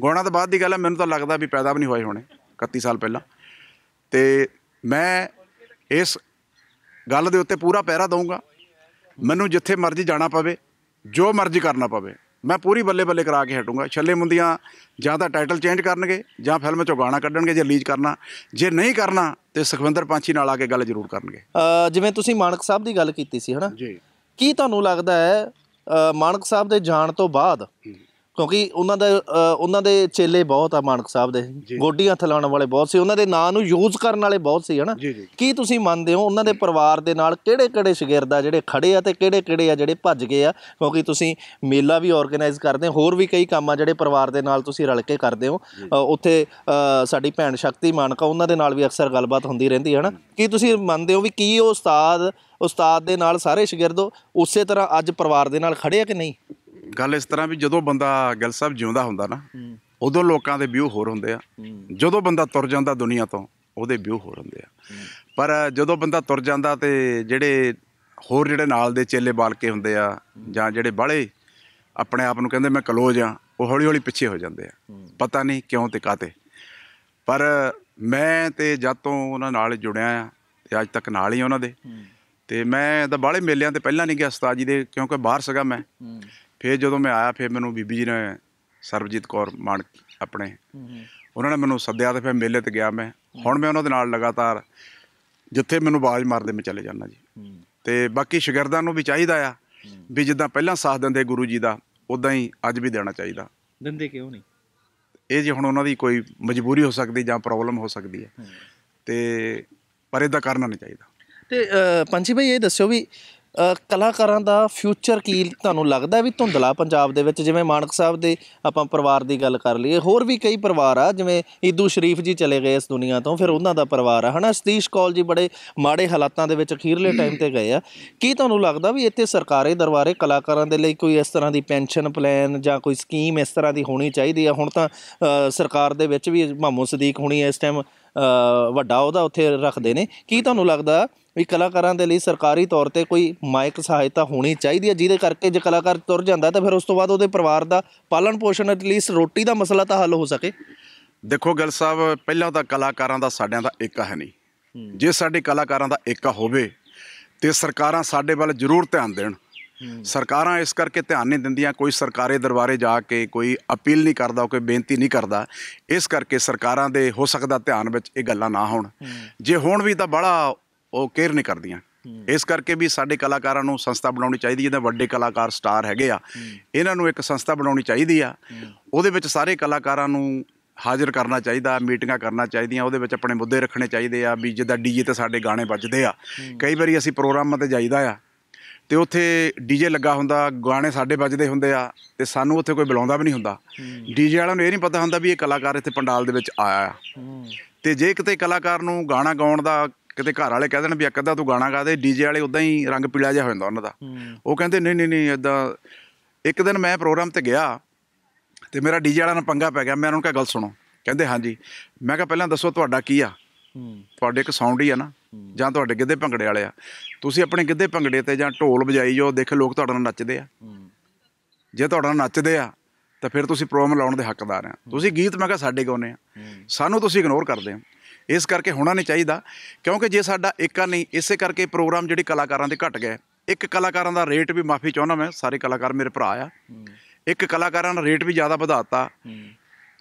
Speaker 2: ਗੋਣਾ ਤੋਂ ਬਾਅਦ ਦੀ ਗੱਲ ਹੈ ਮੈਨੂੰ ਤਾਂ ਲੱਗਦਾ ਵੀ ਪੈਦਾ ਵੀ ਨਹੀਂ ਹੋਏ ਹੋਣੇ 31 ਸਾਲ ਪਹਿਲਾਂ ਤੇ ਮੈਂ ਇਸ ਗੱਲ ਦੇ ਉੱਤੇ ਪੂਰਾ ਪਹਿਰਾ ਦਊਂਗਾ ਮੈਨੂੰ ਜਿੱਥੇ ਮਰਜ਼ੀ ਜਾਣਾ ਪਵੇ ਜੋ ਮਰਜ਼ੀ ਕਰਨਾ ਪਵੇ ਮੈਂ ਪੂਰੀ ਬੱਲੇ ਬੱਲੇ ਕਰਾ ਕੇ ਹਟੂੰਗਾ ਛੱਲੇ ਮੁੰਦੀਆਂ ਜਾਂ ਤਾਂ ਟਾਈਟਲ ਚੇਂਜ ਕਰਨਗੇ ਜਾਂ ਫਿਲਮ ਚੋਂ ਗਾਣਾ ਕੱਢਣਗੇ ਜੇ ਰਿਲੀਜ਼ ਕਰਨਾ ਜੇ ਨਹੀਂ ਕਰਨਾ ਤੇ ਸੁਖਵਿੰਦਰ ਪਾਂਚੀ ਨਾਲ ਆ ਕੇ ਗੱਲ ਜ਼ਰੂਰ ਕਰਨਗੇ ਜਿਵੇਂ ਤੁਸੀਂ ਮਾਨਕ ਸਾਹਿਬ ਦੀ ਗੱਲ ਕੀਤੀ ਸੀ ਹਨਾ ਜੀ ਕੀ
Speaker 1: ਤੁਹਾਨੂੰ ਲੱਗਦਾ ਹੈ ਮਾਨਕ ਸਾਹਿਬ ਦੇ ਜਾਣ ਤੋਂ ਬਾਅਦ ਕਿਉਂਕਿ ਉਹਨਾਂ ਦਾ ਉਹਨਾਂ ਦੇ ਚੇਲੇ ਬਹੁਤ ਆ ਮਾਨਕ ਸਾਹਿਬ ਦੇ ਗੋਡੀ ਹੱਥ ਲਾਉਣ ਵਾਲੇ ਬਹੁਤ ਸੀ ਉਹਨਾਂ ਦੇ ਨਾਂ ਨੂੰ ਯੂਜ਼ ਕਰਨ ਵਾਲੇ ਬਹੁਤ ਸੀ ਹਨਾ ਕੀ ਤੁਸੀਂ ਮੰਨਦੇ ਹੋ ਉਹਨਾਂ ਦੇ ਪਰਿਵਾਰ ਦੇ ਨਾਲ ਕਿਹੜੇ ਕਿਹੜੇ ਸ਼ਗਿਰਦਾ ਜਿਹੜੇ ਖੜੇ ਆ ਤੇ ਕਿਹੜੇ ਕਿਹੜੇ ਆ ਜਿਹੜੇ ਭੱਜ ਗਏ ਆ ਕਿਉਂਕਿ ਤੁਸੀਂ ਮੇਲਾ ਵੀ ਆਰਗੇਨਾਈਜ਼ ਕਰਦੇ ਹੋ ਹੋਰ ਵੀ ਕਈ ਕੰਮ ਆ ਜਿਹੜੇ ਪਰਿਵਾਰ ਦੇ ਨਾਲ ਤੁਸੀਂ ਰਲ ਕੇ ਕਰਦੇ ਹੋ ਉੱਥੇ ਸਾਡੀ ਭੈਣ ਸ਼ਕਤੀ ਮਾਨਕਾ ਉਹਨਾਂ ਦੇ ਨਾਲ ਵੀ ਅਕਸਰ ਗੱਲਬਾਤ ਹੁੰਦੀ ਰਹਿੰਦੀ ਹੈ ਨਾ ਕੀ ਤੁਸੀਂ ਮੰਨਦੇ ਹੋ ਵੀ ਕੀ ਉਹ ਉਸਤਾਦ ਉਸਤਾਦ ਦੇ ਨਾਲ ਸਾਰੇ ਸ਼ਗਿਰਦ ਉਸੇ ਤਰ੍ਹਾਂ
Speaker 2: ਅੱਜ ਪਰਿਵਾਰ ਦੇ
Speaker 1: ਨਾਲ ਖੜੇ ਆ ਕਿ ਨਹੀਂ
Speaker 2: ਗੱਲ ਇਸ ਤਰ੍ਹਾਂ ਵੀ ਜਦੋਂ ਬੰਦਾ ਗੱਲ ਸਾਹਿਬ ਜਿਉਂਦਾ ਹੁੰਦਾ ਨਾ ਉਦੋਂ ਲੋਕਾਂ ਦੇ ਵਿਊ ਹੋਰ ਹੁੰਦੇ ਆ ਜਦੋਂ ਬੰਦਾ ਤੁਰ ਜਾਂਦਾ ਦੁਨੀਆ ਤੋਂ ਉਹਦੇ ਵਿਊ ਹੋਰ ਹੁੰਦੇ ਆ ਪਰ ਜਦੋਂ ਬੰਦਾ ਤੁਰ ਜਾਂਦਾ ਤੇ ਜਿਹੜੇ ਹੋਰ ਜਿਹੜੇ ਨਾਲ ਦੇ ਚੇਲੇ ਬਾਲਕੇ ਹੁੰਦੇ ਆ ਜਾਂ ਜਿਹੜੇ ਬਾਲੇ ਆਪਣੇ ਆਪ ਨੂੰ ਕਹਿੰਦੇ ਮੈਂ ਕਲੋਜ ਆ ਉਹ ਹੌਲੀ ਹੌਲੀ ਪਿੱਛੇ ਹੋ ਜਾਂਦੇ ਆ ਪਤਾ ਨਹੀਂ ਕਿਉਂ ਤੇ ਕਾਤੇ ਪਰ ਮੈਂ ਤੇ ਜਦ ਤੋਂ ਉਹਨਾਂ ਨਾਲ ਜੁੜਿਆ ਆ ਤੇ ਅੱਜ ਤੱਕ ਨਾਲ ਹੀ ਉਹਨਾਂ ਦੇ ਤੇ ਮੈਂ ਤਾਂ ਬਾਲੇ ਮੇਲਿਆਂ ਤੇ ਪਹਿਲਾਂ ਨਹੀਂ ਗਿਆ ਸਤਾਜੀ ਦੇ ਕਿਉਂਕਿ ਬਾਹਰ ਸੀਗਾ ਮੈਂ ਫਿਰ ਜਦੋਂ ਮੈਂ ਆਇਆ ਫਿਰ ਮੈਨੂੰ ਬੀਬੀ ਜੀ ਨੇ ਸਰਬਜੀਤ ਕੌਰ ਮਾਨ ਆਪਣੇ ਉਹਨਾਂ ਨੇ ਮੈਨੂੰ ਸੱਦਿਆ ਤੇ ਫਿਰ ਮੇਲੇ ਤੇ ਗਿਆ ਮੈਂ ਹੁਣ ਮੈਂ ਉਹਨਾਂ ਦੇ ਨਾਲ ਲਗਾਤਾਰ ਜਿੱਥੇ ਮੈਨੂੰ ਬਾਜ਼ ਮਾਰਦੇ ਮੈਂ ਚਲੇ ਜਾਂਦਾ ਜੀ ਤੇ ਬਾਕੀ ਸ਼ਗਿਰਦਾਂ ਨੂੰ ਵੀ ਚਾਹੀਦਾ ਆ ਵੀ ਜਿੱਦਾਂ ਪਹਿਲਾਂ ਸਾਥ ਦਿੰਦੇ ਗੁਰੂ ਜੀ ਦਾ ਉਦਾਂ ਹੀ ਅੱਜ ਵੀ ਦੇਣਾ ਚਾਹੀਦਾ
Speaker 1: ਦਿੰਦੇ ਕਿਉਂ ਨਹੀਂ
Speaker 2: ਇਹ ਜੀ ਹੁਣ ਉਹਨਾਂ ਦੀ ਕੋਈ ਮਜਬੂਰੀ ਹੋ ਸਕਦੀ ਜਾਂ ਪ੍ਰੋਬਲਮ ਹੋ ਸਕਦੀ ਹੈ ਤੇ ਪਰ ਇਹਦਾ ਕਰਨਾ ਨਹੀਂ ਚਾਹੀਦਾ
Speaker 1: ਤੇ ਪੰਛੀ ਭਾਈ ਇਹ ਦੱਸਿਓ ਵੀ ਕਲਾਕਾਰਾਂ ਦਾ ਫਿਊਚਰ ਕੀ ਤੁਹਾਨੂੰ ਲੱਗਦਾ ਵੀ ਧੁੰਦਲਾ ਪੰਜਾਬ ਦੇ ਵਿੱਚ ਜਿਵੇਂ ਮਾਨਕ ਸਾਹਿਬ ਦੇ ਆਪਾਂ ਪਰਿਵਾਰ ਦੀ ਗੱਲ ਕਰ ਲਈਏ ਹੋਰ ਵੀ ਕਈ ਪਰਿਵਾਰ ਆ ਜਿਵੇਂ ਇਦੂ ਸ਼ਰੀਫ ਜੀ ਚਲੇ ਗਏ ਇਸ ਦੁਨੀਆ ਤੋਂ ਫਿਰ ਉਹਨਾਂ ਦਾ ਪਰਿਵਾਰ ਆ ਹਨਾ ਸਤੀਸ਼ ਕੌਲ ਜੀ ਬੜੇ ਮਾੜੇ ਹਾਲਾਤਾਂ ਦੇ ਵਿੱਚ ਅਖੀਰਲੇ ਟਾਈਮ ਤੇ ਗਏ ਆ ਕੀ ਤੁਹਾਨੂੰ ਲੱਗਦਾ ਵੀ ਇੱਥੇ ਸਰਕਾਰੀ ਦਰਬਾਰੇ ਕਲਾਕਾਰਾਂ ਦੇ ਲਈ ਕੋਈ ਇਸ ਤਰ੍ਹਾਂ ਦੀ ਪੈਨਸ਼ਨ ਪਲਾਨ ਜਾਂ ਕੋਈ ਸਕੀਮ ਇਸ ਤਰ੍ਹਾਂ ਦੀ ਹੋਣੀ ਚਾਹੀਦੀ ਆ ਹੁਣ ਤਾਂ ਸਰਕਾਰ ਦੇ ਵਿੱਚ ਵੀ ਮਾਮੂ ਸਦੀਕ ਹੋਣੀ ਇਸ ਟਾਈਮ ਵੱਡਾ ਉਹਦਾ ਉੱਥੇ ਰੱਖਦੇ ਨੇ ਕੀ ਤੁਹਾਨੂੰ ਲੱਗਦਾ ਵੀ ਕਲਾਕਾਰਾਂ ਦੇ ਲਈ ਸਰਕਾਰੀ ਤੌਰ 'ਤੇ ਕੋਈ ਮਾਇਕ ਸਹਾਇਤਾ ਹੋਣੀ ਚਾਹੀਦੀ ਹੈ ਜਿਹਦੇ ਕਰਕੇ ਜੇ ਕਲਾਕਾਰ ਤੁਰ ਜਾਂਦਾ ਤਾਂ ਫਿਰ ਉਸ ਤੋਂ ਬਾਅਦ ਉਹਦੇ ਪਰਿਵਾਰ ਦਾ ਪਾਲਣ ਪੋਸ਼ਣ ਐਟਲੀਸਟ ਰੋਟੀ ਦਾ ਮਸਲਾ
Speaker 2: ਤਾਂ ਹੱਲ ਹੋ ਸਕੇ ਦੇਖੋ ਗੱਲ ਸਾਹਿਬ ਪਹਿਲਾਂ ਤਾਂ ਕਲਾਕਾਰਾਂ ਦਾ ਸਾਡਿਆਂ ਦਾ ਇੱਕਾ ਹੈ ਨਹੀਂ ਜੇ ਸਾਡੇ ਕਲਾਕਾਰਾਂ ਦਾ ਇੱਕਾ ਹੋਵੇ ਤੇ ਸਰਕਾਰਾਂ ਸਾਡੇ ਵੱਲ ਜ਼ਰੂਰ ਧਿਆਨ ਦੇਣ ਸਰਕਾਰਾਂ ਇਸ ਕਰਕੇ ਧਿਆਨ ਨਹੀਂ ਦਿੰਦੀਆਂ ਕੋਈ ਸਰਕਾਰੇ ਦਰਬਾਰੇ ਜਾ ਕੇ ਕੋਈ ਅਪੀਲ ਨਹੀਂ ਕਰਦਾ ਕੋਈ ਬੇਨਤੀ ਨਹੀਂ ਕਰਦਾ ਇਸ ਕਰਕੇ ਸਰਕਾਰਾਂ ਦੇ ਹੋ ਸਕਦਾ ਧਿਆਨ ਵਿੱਚ ਇਹ ਗੱਲਾਂ ਨਾ ਹੋਣ ਜੇ ਹੋਣ ਵੀ ਤਾਂ ਬੜਾ ਉਹ ਕੇਅਰ ਨਹੀਂ ਕਰਦੀਆਂ ਇਸ ਕਰਕੇ ਵੀ ਸਾਡੇ ਕਲਾਕਾਰਾਂ ਨੂੰ ਸੰਸਥਾ ਬਣਾਉਣੀ ਚਾਹੀਦੀ ਜਿਹਦੇ ਵੱਡੇ ਕਲਾਕਾਰ ਸਟਾਰ ਹੈਗੇ ਆ ਇਹਨਾਂ ਨੂੰ ਇੱਕ ਸੰਸਥਾ ਬਣਾਉਣੀ ਚਾਹੀਦੀ ਆ ਉਹਦੇ ਵਿੱਚ ਸਾਰੇ ਕਲਾਕਾਰਾਂ ਨੂੰ ਹਾਜ਼ਰ ਕਰਨਾ ਚਾਹੀਦਾ ਮੀਟਿੰਗਾਂ ਕਰਨਾ ਚਾਹੀਦੀਆਂ ਉਹਦੇ ਵਿੱਚ ਆਪਣੇ ਮੁੱਦੇ ਰੱਖਣੇ ਚਾਹੀਦੇ ਆ ਵੀ ਜਿੱਦਾਂ ਡੀਜੇ ਤੇ ਸਾਡੇ ਗਾਣੇ ਵੱਜਦੇ ਆ ਕਈ ਵਾਰੀ ਅਸੀਂ ਪ੍ਰੋਗਰਾਮਾਂ ਤੇ ਜਾਈਦਾ ਆ ਤੇ ਉੱਥੇ ਡੀਜੇ ਲੱਗਾ ਹੁੰਦਾ ਗਾਣੇ ਸਾਡੇ ਵੱਜਦੇ ਹੁੰਦੇ ਆ ਤੇ ਸਾਨੂੰ ਉੱਥੇ ਕੋਈ ਬੁਲਾਉਂਦਾ ਵੀ ਨਹੀਂ ਹੁੰਦਾ ਡੀਜੇ ਵਾਲਿਆਂ ਨੂੰ ਇਹ ਨਹੀਂ ਪਤਾ ਹੁੰਦਾ ਵੀ ਇਹ ਕਲਾਕਾਰ ਇੱਥੇ ਪੰਡਾਲ ਦੇ ਵਿੱਚ ਆਇਆ ਆ ਤੇ ਜੇ ਕਿਤੇ ਕਲਾਕਾਰ ਨੂੰ ਗਾਣਾ ਗਾਉਣ ਦਾ ਕਿਤੇ ਘਰ ਵਾਲੇ ਕਹਿ ਦੇਣ ਵੀ ਅਕਦਾ ਤੂੰ ਗਾਣਾ ਗਾ ਦੇ ਡੀਜੇ ਵਾਲੇ ਉਦਾਂ ਹੀ ਰੰਗ ਪੀਲਾ ਜਿਹਾ ਹੋ ਜਾਂਦਾ ਉਹਨਾਂ ਦਾ ਉਹ ਕਹਿੰਦੇ ਨਹੀਂ ਨਹੀਂ ਨਹੀਂ ਇਦਾਂ ਇੱਕ ਦਿਨ ਮੈਂ ਪ੍ਰੋਗਰਾਮ ਤੇ ਗਿਆ ਤੇ ਮੇਰਾ ਡੀਜੇ ਵਾਲਾ ਨਾਲ ਪੰਗਾ ਪੈ ਗਿਆ ਮੈਂ ਉਹਨਾਂ ਨੂੰ ਕਿਹਾ ਗੱਲ ਸੁਣੋ ਕਹਿੰਦੇ ਹਾਂਜੀ ਮੈਂ ਕਿਹਾ ਪਹਿਲਾਂ ਦੱਸੋ ਤੁਹਾਡਾ ਕੀ ਆ ਤੁਹਾਡੇ ਇੱਕ ਸਾਊਂਡ ਹੀ ਆ ਨਾ ਜਾਂ ਤੁਹਾਡੇ ਗਿੱਧੇ ਭੰਗੜੇ ਵਾਲੇ ਆ ਤੁਸੀਂ ਆਪਣੇ ਗਿੱਧੇ ਭੰਗੜੇ ਤੇ ਜਾਂ ਢੋਲ ਵਜਾਈ ਜੋ ਦੇਖ ਲੋਕ ਤੁਹਾਡੇ ਨਾਲ ਨੱਚਦੇ ਆ ਜੇ ਤੁਹਾਡੇ ਨਾਲ ਨੱਚਦੇ ਆ ਤਾਂ ਫਿਰ ਤੁਸੀਂ ਪ੍ਰੋਗਰਾਮ ਲਾਉਣ ਦੇ ਹੱਕਦਾਰ ਆ ਤੁਸੀਂ ਗੀਤ ਮੈਂ ਕਿਹਾ ਸਾਡੇ ਗਾਉਨੇ ਆ ਸਾਨੂੰ ਤੁਸੀਂ ਇਗਨੋਰ ਕਰਦੇ ਆ ਇਸ ਕਰਕੇ ਹੋਣਾ ਨਹੀਂ ਚਾਹੀਦਾ ਕਿਉਂਕਿ ਜੇ ਸਾਡਾ ਏਕਾ ਨਹੀਂ ਇਸੇ ਕਰਕੇ ਪ੍ਰੋਗਰਾਮ ਜਿਹੜੇ ਕਲਾਕਾਰਾਂ ਦੇ ਘਟ ਗਏ ਇੱਕ ਕਲਾਕਾਰਾਂ ਦਾ ਰੇਟ ਵੀ ਮਾਫੀ ਚਾਹੁੰਦਾ ਮੈਂ ਸਾਰੇ ਕਲਾਕਾਰ ਮੇਰੇ ਭਰਾ ਆ ਇੱਕ ਕਲਾਕਾਰਾਂ ਦਾ ਰੇਟ ਵੀ ਜ਼ਿਆਦਾ ਵਧਾਤਾ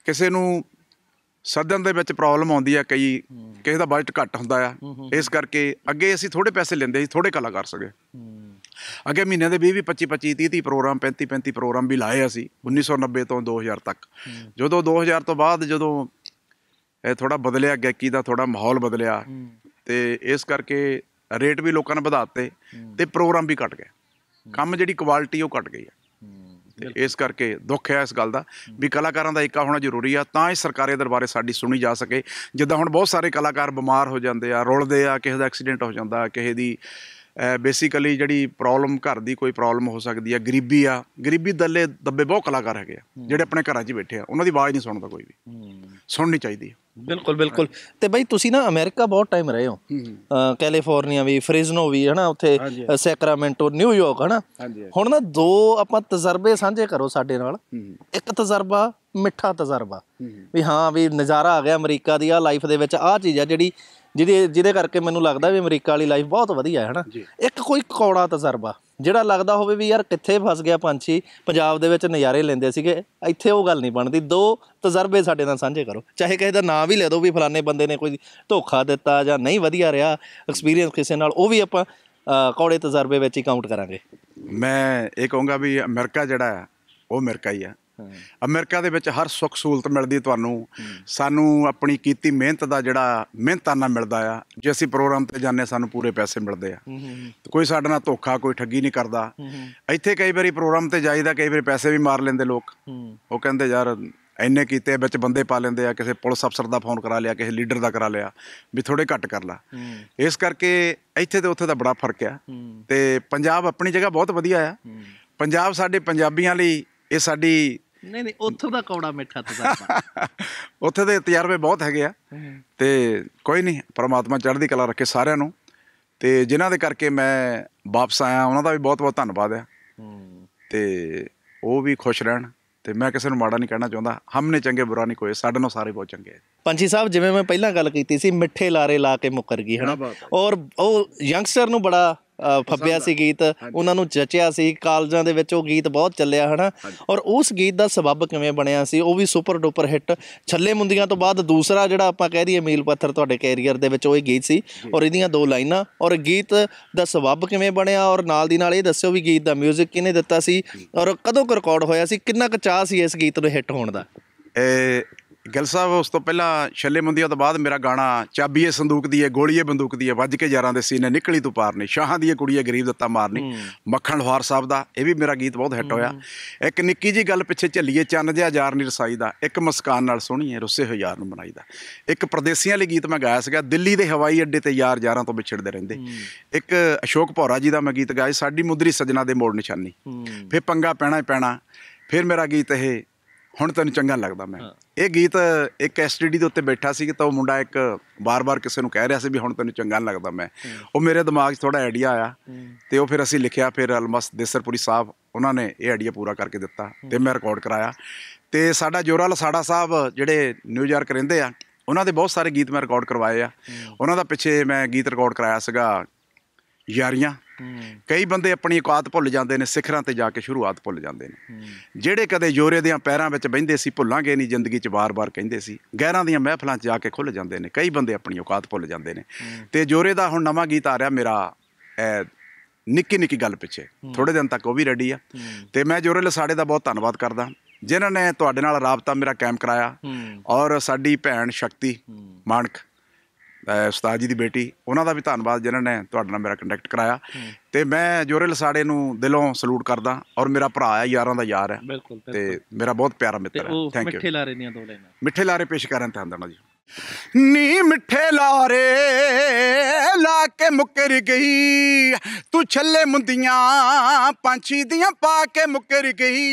Speaker 2: ਕਿਸੇ ਨੂੰ ਸੱਦਨ ਦੇ ਵਿੱਚ ਪ੍ਰੋਬਲਮ ਆਉਂਦੀ ਆ ਕਈ ਕਿਸੇ ਦਾ ਬਜਟ ਘੱਟ ਹੁੰਦਾ ਆ ਇਸ ਕਰਕੇ ਅੱਗੇ ਅਸੀਂ ਥੋੜੇ ਪੈਸੇ ਲੈਂਦੇ ਸੀ ਥੋੜੇ ਕਲਾਕਾਰ ਸਕੇ ਅੱਗੇ ਮਹੀਨੇ ਦੇ 20 25 25 30 30 ਪ੍ਰੋਗਰਾਮ 35 35 ਪ੍ਰੋਗਰਾਮ ਵੀ ਲਾਏ ਅਸੀਂ 1990 ਤੋਂ 2000 ਤੱਕ ਜਦੋਂ 2000 ਤੋਂ ਬਾਅਦ ਜਦੋਂ ਇਹ ਥੋੜਾ ਬਦਲਿਆ ਗੈਕੀ ਦਾ ਥੋੜਾ ਮਾਹੌਲ ਬਦਲਿਆ ਤੇ ਇਸ ਕਰਕੇ ਰੇਟ ਵੀ ਲੋਕਾਂ ਨੇ ਵਧਾ ਦਿੱਤੇ ਤੇ ਪ੍ਰੋਗਰਾਮ ਵੀ ਘਟ ਗਏ ਕੰਮ ਜਿਹੜੀ ਕੁਆਲਿਟੀ ਉਹ ਘਟ ਗਈ ਹੈ ਇਸ ਕਰਕੇ ਦੁੱਖ ਹੈ ਇਸ ਗੱਲ ਦਾ ਵੀ ਕਲਾਕਾਰਾਂ ਦਾ ਇੱਕਾ ਹੋਣਾ ਜ਼ਰੂਰੀ ਆ ਤਾਂ ਇਹ ਸਰਕਾਰੀ ਦਰਬਾਰੇ ਸਾਡੀ ਸੁਣੀ ਜਾ ਸਕੇ ਜਿੱਦਾਂ ਹੁਣ ਬਹੁਤ ਸਾਰੇ ਕਲਾਕਾਰ ਬਿਮਾਰ ਹੋ ਜਾਂਦੇ ਆ ਰੁਲਦੇ ਆ ਕਿਸੇ ਦਾ ਐਕਸੀਡੈਂਟ ਹੋ ਜਾਂਦਾ ਕਿਸੇ ਦੀ ਬੇਸਿਕਲੀ ਜਿਹੜੀ ਪ੍ਰੋਬਲਮ ਘਰ ਦੀ ਕੋਈ ਪ੍ਰੋਬਲਮ ਹੋ ਸਕਦੀ ਆ ਗਰੀਬੀ ਆ ਗਰੀਬੀ ਦੱਲੇ ਦੱਬੇ ਬਹੁਤ ਕਲਾਕਾਰ ਹੈਗੇ ਆ ਜਿਹੜੇ ਆਪਣੇ ਘਰਾਂ 'ਚ ਬੈਠੇ ਆ ਉਹਨਾਂ ਦੀ ਆਵਾਜ਼ ਨਹੀਂ ਸੁਣਦਾ ਕੋਈ ਵੀ ਸੁਣਨੀ ਚਾਹੀਦੀ ਬਿਲਕੁਲ ਬਿਲਕੁਲ ਤੇ ਭਾਈ ਤੁਸੀਂ ਨਾ ਅਮਰੀਕਾ ਬਹੁਤ ਟਾਈਮ ਰਹੇ
Speaker 1: ਹੋ ਕੈਲੀਫੋਰਨੀਆ ਵੀ ਫ੍ਰਿਜ਼ਨੋ ਵੀ ਹਨਾ ਉੱਥੇ ਸੈਕਰਾਮੈਂਟੋ ਨਿਊਯਾਰਕ ਹਨਾ ਹੁਣ ਨਾ ਦੋ ਆਪਾਂ ਤਜਰਬੇ ਸਾਂਝੇ ਕਰੋ ਸਾਡੇ ਨਾਲ ਇੱਕ ਤਜਰਬਾ ਮਿੱਠਾ ਤਜਰਬਾ ਵੀ ਹਾਂ ਵੀ ਨਜ਼ਾਰਾ ਆ ਗਿਆ ਅਮਰੀਕਾ ਦੀ ਆ ਲਾਈਫ ਦੇ ਵਿੱਚ ਆ ਚੀਜ਼ ਆ ਜਿਹੜੀ ਜਿਹਦੇ ਜਿਹਦੇ ਕਰਕੇ ਮੈਨੂੰ ਲੱਗਦਾ ਵੀ ਅਮਰੀਕਾ ਵਾਲੀ ਲਾਈਫ ਬਹੁਤ ਵਧੀਆ ਹੈ ਹਨਾ ਇੱਕ ਕੋਈ ਕੌੜਾ ਤਜਰਬਾ ਜਿਹੜਾ ਲੱਗਦਾ ਹੋਵੇ ਵੀ ਯਾਰ ਕਿੱਥੇ ਫਸ ਗਿਆ ਪੰਛੀ ਪੰਜਾਬ ਦੇ ਵਿੱਚ ਨਜ਼ਾਰੇ ਲੈਂਦੇ ਸੀਗੇ ਇੱਥੇ ਉਹ ਗੱਲ ਨਹੀਂ ਬਣਦੀ ਦੋ ਤਜਰਬੇ ਸਾਡੇ ਨਾਲ ਸਾਂਝੇ ਕਰੋ ਚਾਹੇ ਕਿਸੇ ਦਾ ਨਾਮ ਵੀ ਲੈ ਦੋ ਵੀ ਫਲਾਣੇ ਬੰਦੇ ਨੇ ਕੋਈ ਧੋਖਾ ਦਿੱਤਾ ਜਾਂ ਨਹੀਂ
Speaker 2: ਵਧੀਆ ਰਿਹਾ ਐਕਸਪੀਰੀਅੰਸ ਕਿਸੇ ਨਾਲ ਉਹ ਵੀ ਆਪਾਂ ਕੌੜੇ ਤਜਰਬੇ ਵਿੱਚ ਹੀ ਕਾਊਂਟ ਕਰਾਂਗੇ ਮੈਂ ਇਹ ਕਹੂੰਗਾ ਵੀ ਅਮਰੀਕਾ ਜਿਹੜਾ ਉਹ ਅਮਰੀਕਾ ਹੀ ਆ ਅਮਰੀਕਾ ਦੇ ਵਿੱਚ ਹਰ ਸੁੱਖ ਸਹੂਲਤ ਮਿਲਦੀ ਤੁਹਾਨੂੰ ਸਾਨੂੰ ਆਪਣੀ ਕੀਤੀ ਮਿਹਨਤ ਦਾ ਜਿਹੜਾ ਮਿਹਨਤਾਨਾ ਮਿਲਦਾ ਆ ਜੇ ਅਸੀਂ ਪ੍ਰੋਗਰਾਮ ਤੇ ਜਾਂਦੇ ਸਾਨੂੰ ਪੂਰੇ ਪੈਸੇ ਮਿਲਦੇ ਆ ਕੋਈ ਸਾਡੇ ਨਾਲ ਧੋਖਾ ਕੋਈ ਠੱਗੀ ਨਹੀਂ ਕਰਦਾ ਇੱਥੇ ਕਈ ਵਾਰੀ ਪ੍ਰੋਗਰਾਮ ਤੇ ਜਾਈਦਾ ਕਈ ਵਾਰੀ ਪੈਸੇ ਵੀ ਮਾਰ ਲੈਂਦੇ ਲੋਕ ਉਹ ਕਹਿੰਦੇ ਯਾਰ ਐਨੇ ਕੀਤੇ ਵਿੱਚ ਬੰਦੇ ਪਾ ਲੈਂਦੇ ਆ ਕਿਸੇ ਪੁਲਿਸ ਅਫਸਰ ਦਾ ਫੋਨ ਕਰਾ ਲਿਆ ਕਿਸੇ ਲੀਡਰ ਦਾ ਕਰਾ ਲਿਆ ਵੀ ਥੋੜੇ ਘੱਟ ਕਰ ਲਾ ਇਸ ਕਰਕੇ ਇੱਥੇ ਤੇ ਉੱਥੇ ਦਾ ਬੜਾ ਫਰਕ ਆ ਤੇ ਪੰਜਾਬ ਆਪਣੀ ਜਗ੍ਹਾ ਬਹੁਤ ਵਧੀਆ ਆ ਪੰਜਾਬ ਸਾਡੇ ਪੰਜਾਬੀਆਂ ਲਈ ਇਹ ਸਾਡੀ
Speaker 1: ਨਹੀਂ ਨਹੀਂ ਉੱਥੋਂ ਦਾ ਕੌੜਾ ਮਿੱਠਾ ਤਜਰਬਾ
Speaker 2: ਉੱਥੇ ਦੇ ਤਜਰਬੇ ਬਹੁਤ ਹੈਗੇ ਆ ਤੇ ਕੋਈ ਨਹੀਂ ਪ੍ਰਮਾਤਮਾ ਚੜ੍ਹਦੀ ਕਲਾ ਰੱਖੇ ਸਾਰਿਆਂ ਨੂੰ ਤੇ ਜਿਨ੍ਹਾਂ ਦੇ ਕਰਕੇ ਮੈਂ ਵਾਪਸ ਆਇਆ ਉਹਨਾਂ ਦਾ ਵੀ ਬਹੁਤ ਬਹੁਤ ਧੰਨਵਾਦ ਆ ਤੇ ਉਹ ਵੀ ਖੁਸ਼ ਰਹਿਣ ਤੇ ਮੈਂ ਕਿਸੇ ਨੂੰ ਮਾੜਾ ਨਹੀਂ ਕਹਿਣਾ ਚਾਹੁੰਦਾ ਹਮਨੇ ਚੰਗੇ ਬੁਰਾ ਨਹੀਂ ਕੋਈ ਸਾਡੇ ਨਾਲ ਸਾਰੇ ਬਹੁਤ ਚੰਗੇ ਆ ਪੰਛੀ ਸਾਹਿਬ ਜਿਵੇਂ ਮੈਂ ਪਹਿਲਾਂ ਗੱਲ ਕੀਤੀ ਸੀ ਮਿੱਠੇ ਲਾਰੇ ਲਾ ਕੇ ਮੁਕਰ
Speaker 1: ਗਈ ਹਨਾ ਔਰ ਉਹ ਯੰਗਸਟਰ ਨੂੰ ਬੜਾ ਫੱਬਿਆ ਸੀ ਗੀਤ ਉਹਨਾਂ ਨੂੰ ਜਚਿਆ ਸੀ ਕਾਲਜਾਂ ਦੇ ਵਿੱਚ ਉਹ ਗੀਤ ਬਹੁਤ ਚੱਲਿਆ ਹਨਾ ਔਰ ਉਸ ਗੀਤ ਦਾ ਸਬਬ ਕਿਵੇਂ ਬਣਿਆ ਸੀ ਉਹ ਵੀ super duper hit Challe Mundiyan ਤੋਂ ਬਾਅਦ ਦੂਸਰਾ ਜਿਹੜਾ ਆਪਾਂ ਕਹਿ ਦਈਏ ਮੀਲ ਪੱਥਰ ਤੁਹਾਡੇ ਕੈਰੀਅਰ ਦੇ ਵਿੱਚ ਉਹ ਹੀ ਗੀਤ ਸੀ ਔਰ ਇਹਦੀਆਂ ਦੋ ਲਾਈਨਾਂ ਔਰ ਗੀਤ ਦਾ ਸਬਬ ਕਿਵੇਂ ਬਣਿਆ ਔਰ ਨਾਲ ਦੀ ਨਾਲ ਇਹ ਦੱਸਿਓ ਵੀ ਗੀਤ ਦਾ 뮤직 ਕਿਹਨੇ ਦਿੱਤਾ ਸੀ ਔਰ ਕਦੋਂ ਰਿਕਾਰਡ ਹੋਇਆ ਸੀ ਕਿੰਨਾ ਕੁ ਸੀ ਇਸ ਗੀਤ ਨੂੰ ਹਿੱਟ ਹੋਣ ਦਾ
Speaker 2: ਗੱਲ ਸਾਹਿਬ ਉਸ ਤੋਂ ਪਹਿਲਾਂ ਛੱਲੇ ਮੁੰਦੀਆਂ ਤੋਂ ਬਾਅਦ ਮੇਰਾ ਗਾਣਾ ਚਾਬੀਏ ਸੰਦੂਕ ਦੀ ਏ ਗੋਲੀਏ ਬੰਦੂਕ ਦੀ ਏ ਵੱਜ ਕੇ ਯਾਰਾਂ ਦੇ ਸੀਨੇ ਨਿਕਲੀ ਤੂੰ ਪਾਰ ਨਹੀਂ ਸ਼ਾਹਾਂ ਦੀ ਏ ਕੁੜੀਏ ਗਰੀਬ ਦਿੱਤਾ ਮਾਰਨੀ ਮੱਖਣ ਲੋਹਾਰ ਸਾਹਿਬ ਦਾ ਇਹ ਵੀ ਮੇਰਾ ਗੀਤ ਬਹੁਤ ਹਿੱਟ ਹੋਇਆ ਇੱਕ ਨਿੱਕੀ ਜੀ ਗੱਲ ਪਿੱਛੇ ਝੱਲੀਏ ਚੰਨ ਜਿਹਾ ਯਾਰ ਨਹੀਂ ਰਸਾਈ ਦਾ ਇੱਕ ਮੁਸਕਾਨ ਨਾਲ ਸੋਹਣੀਏ ਰੁੱਸੇ ਹੋਏ ਯਾਰ ਨੂੰ ਮਨਾਈ ਦਾ ਇੱਕ ਪ੍ਰਦੇਸੀਆਂ ਲਈ ਗੀਤ ਮੈਂ ਗਾਇਆ ਸੀਗਾ ਦਿੱਲੀ ਦੇ ਹਵਾਈ ਅੱਡੇ ਤੇ ਯਾਰ ਯਾਰਾਂ ਤੋਂ ਵਿਛੜਦੇ ਰਹਿੰਦੇ ਇੱਕ ਅਸ਼ੋਕ ਭੌਰਾ ਜੀ ਦਾ ਮੈਂ ਗੀਤ ਗਾਇਆ ਸਾਡੀ ਮੁਦਰੀ ਸਜਣਾ ਦੇ ਮੋੜ ਨਿਸ਼ਾਨੀ ਫਿਰ ਪੰਗਾ ਪੈਣਾ ਪੈਣਾ ਫਿਰ ਮੇਰਾ ਗੀਤ ਇਹ ਹੁਣ ਤੈਨੂੰ ਚੰਗਾ ਲੱਗਦਾ ਮੈਂ ਇਹ ਗੀਤ ਇੱਕ ਐਸਟੀਡੀ ਦੇ ਉੱਤੇ ਬੈਠਾ ਸੀ ਕਿ ਤਾਂ ਉਹ ਮੁੰਡਾ ਇੱਕ ਬਾਰ-ਬਾਰ ਕਿਸੇ ਨੂੰ ਕਹਿ ਰਿਹਾ ਸੀ ਵੀ ਹੁਣ ਤੈਨੂੰ ਚੰਗਾ ਲੱਗਦਾ ਮੈਂ ਉਹ ਮੇਰੇ ਦਿਮਾਗ 'ਚ ਥੋੜਾ ਆਈਡੀਆ ਆਇਆ ਤੇ ਉਹ ਫਿਰ ਅਸੀਂ ਲਿਖਿਆ ਫਿਰ ਅਲਮਸ ਦੇਸਰਪੁਰੀ ਸਾਹਿਬ ਉਹਨਾਂ ਨੇ ਇਹ ਆਈਡੀਆ ਪੂਰਾ ਕਰਕੇ ਦਿੱਤਾ ਤੇ ਮੈਂ ਰਿਕਾਰਡ ਕਰਾਇਆ ਤੇ ਸਾਡਾ ਜੋਰਾ ਸਾਡਾ ਸਾਹਿਬ ਜਿਹੜੇ ਨਿਊਯਾਰਕ ਰਹਿੰਦੇ ਆ ਉਹਨਾਂ ਦੇ ਬਹੁਤ ਸਾਰੇ ਗੀਤ ਮੈਂ ਰਿਕਾਰਡ ਕਰਵਾਏ ਆ ਉਹਨਾਂ ਦਾ ਪਿੱਛੇ ਮੈਂ ਗੀਤ ਰਿਕਾਰਡ ਕਰਾਇਆ ਸੀਗਾ ਯਾਰੀਆਂ ਕਈ ਬੰਦੇ ਆਪਣੀ ਔਕਾਤ ਭੁੱਲ ਜਾਂਦੇ ਨੇ ਸਿਖਰਾਂ ਤੇ ਜਾ ਕੇ ਸ਼ੁਰੂਆਤ ਭੁੱਲ ਜਾਂਦੇ ਨੇ ਜਿਹੜੇ ਕਦੇ ਜੋਰੇ ਦੇ ਪੈਰਾਂ ਵਿੱਚ ਬੈੰਦੇ ਸੀ ਭੁੱਲਾਂਗੇ ਨਹੀਂ ਜ਼ਿੰਦਗੀ 'ਚ ਵਾਰ-ਵਾਰ ਕਹਿੰਦੇ ਸੀ ਗਹਿਰਾਂ ਦੀਆਂ ਮਹਿਫਲਾਂ 'ਚ ਜਾ ਕੇ ਖੁੱਲ ਜਾਂਦੇ ਨੇ ਕਈ ਬੰਦੇ ਆਪਣੀ ਔਕਾਤ ਭੁੱਲ ਜਾਂਦੇ ਨੇ ਤੇ ਜੋਰੇ ਦਾ ਹੁਣ ਨਵਾਂ ਗੀਤ ਆ ਰਿਹਾ ਮੇਰਾ ਐ ਨਿੱਕੀ ਨਿੱਕੀ ਗੱਲ ਪਿੱਛੇ ਥੋੜੇ ਦਿਨ ਤੱਕ ਉਹ ਵੀ ਰੈਡੀ ਆ ਤੇ ਮੈਂ ਜੋਰੇ ਲਸਾੜੇ ਦਾ ਬਹੁਤ ਧੰਨਵਾਦ ਕਰਦਾ ਜਿਨ੍ਹਾਂ ਨੇ ਤੁਹਾਡੇ ਨਾਲ ਰਾਬਤਾ ਮੇਰਾ ਕੈਂਪ ਕਰਾਇਆ ਔਰ ਸਾਡੀ ਭੈਣ ਸ਼ਕਤੀ ਮਾਨਕ ਉਸਤਾਦ ਜੀ ਦੀ ਬੇਟੀ ਉਹਨਾਂ ਦਾ ਵੀ ਧੰਨਵਾਦ ਜਿਨ੍ਹਾਂ ਨੇ ਤੁਹਾਡੇ ਨਾਲ ਮੇਰਾ ਕੰਟੈਕਟ ਕਰਾਇਆ ਤੇ ਮੈਂ ਜੋਰੇ ਲਸਾੜੇ ਨੂੰ ਦਿਲੋਂ ਸਲੂਟ ਕਰਦਾ ਔਰ ਮੇਰਾ ਭਰਾ ਹੈ ਯਾਰਾਂ ਦਾ ਯਾਰ ਹੈ ਤੇ ਮੇਰਾ ਬਹੁਤ ਪਿਆਰਾ ਮਿੱਤਰ ਹੈ ਥੈਂਕ ਯੂ ਮਿੱਠੇ ਲਾਰੇ ਦੀਆਂ ਦੋ ਲੈਣਾ ਮਿੱਠੇ ਲਾਰੇ ਪੇਸ਼ ਕਰਨ ਤਾਂ ਆਂਦਣਾ ਜੀ नी मिठे ला के मुकर गई तू छल्ले मुंदियां पांछी दियां पाके मुकर गई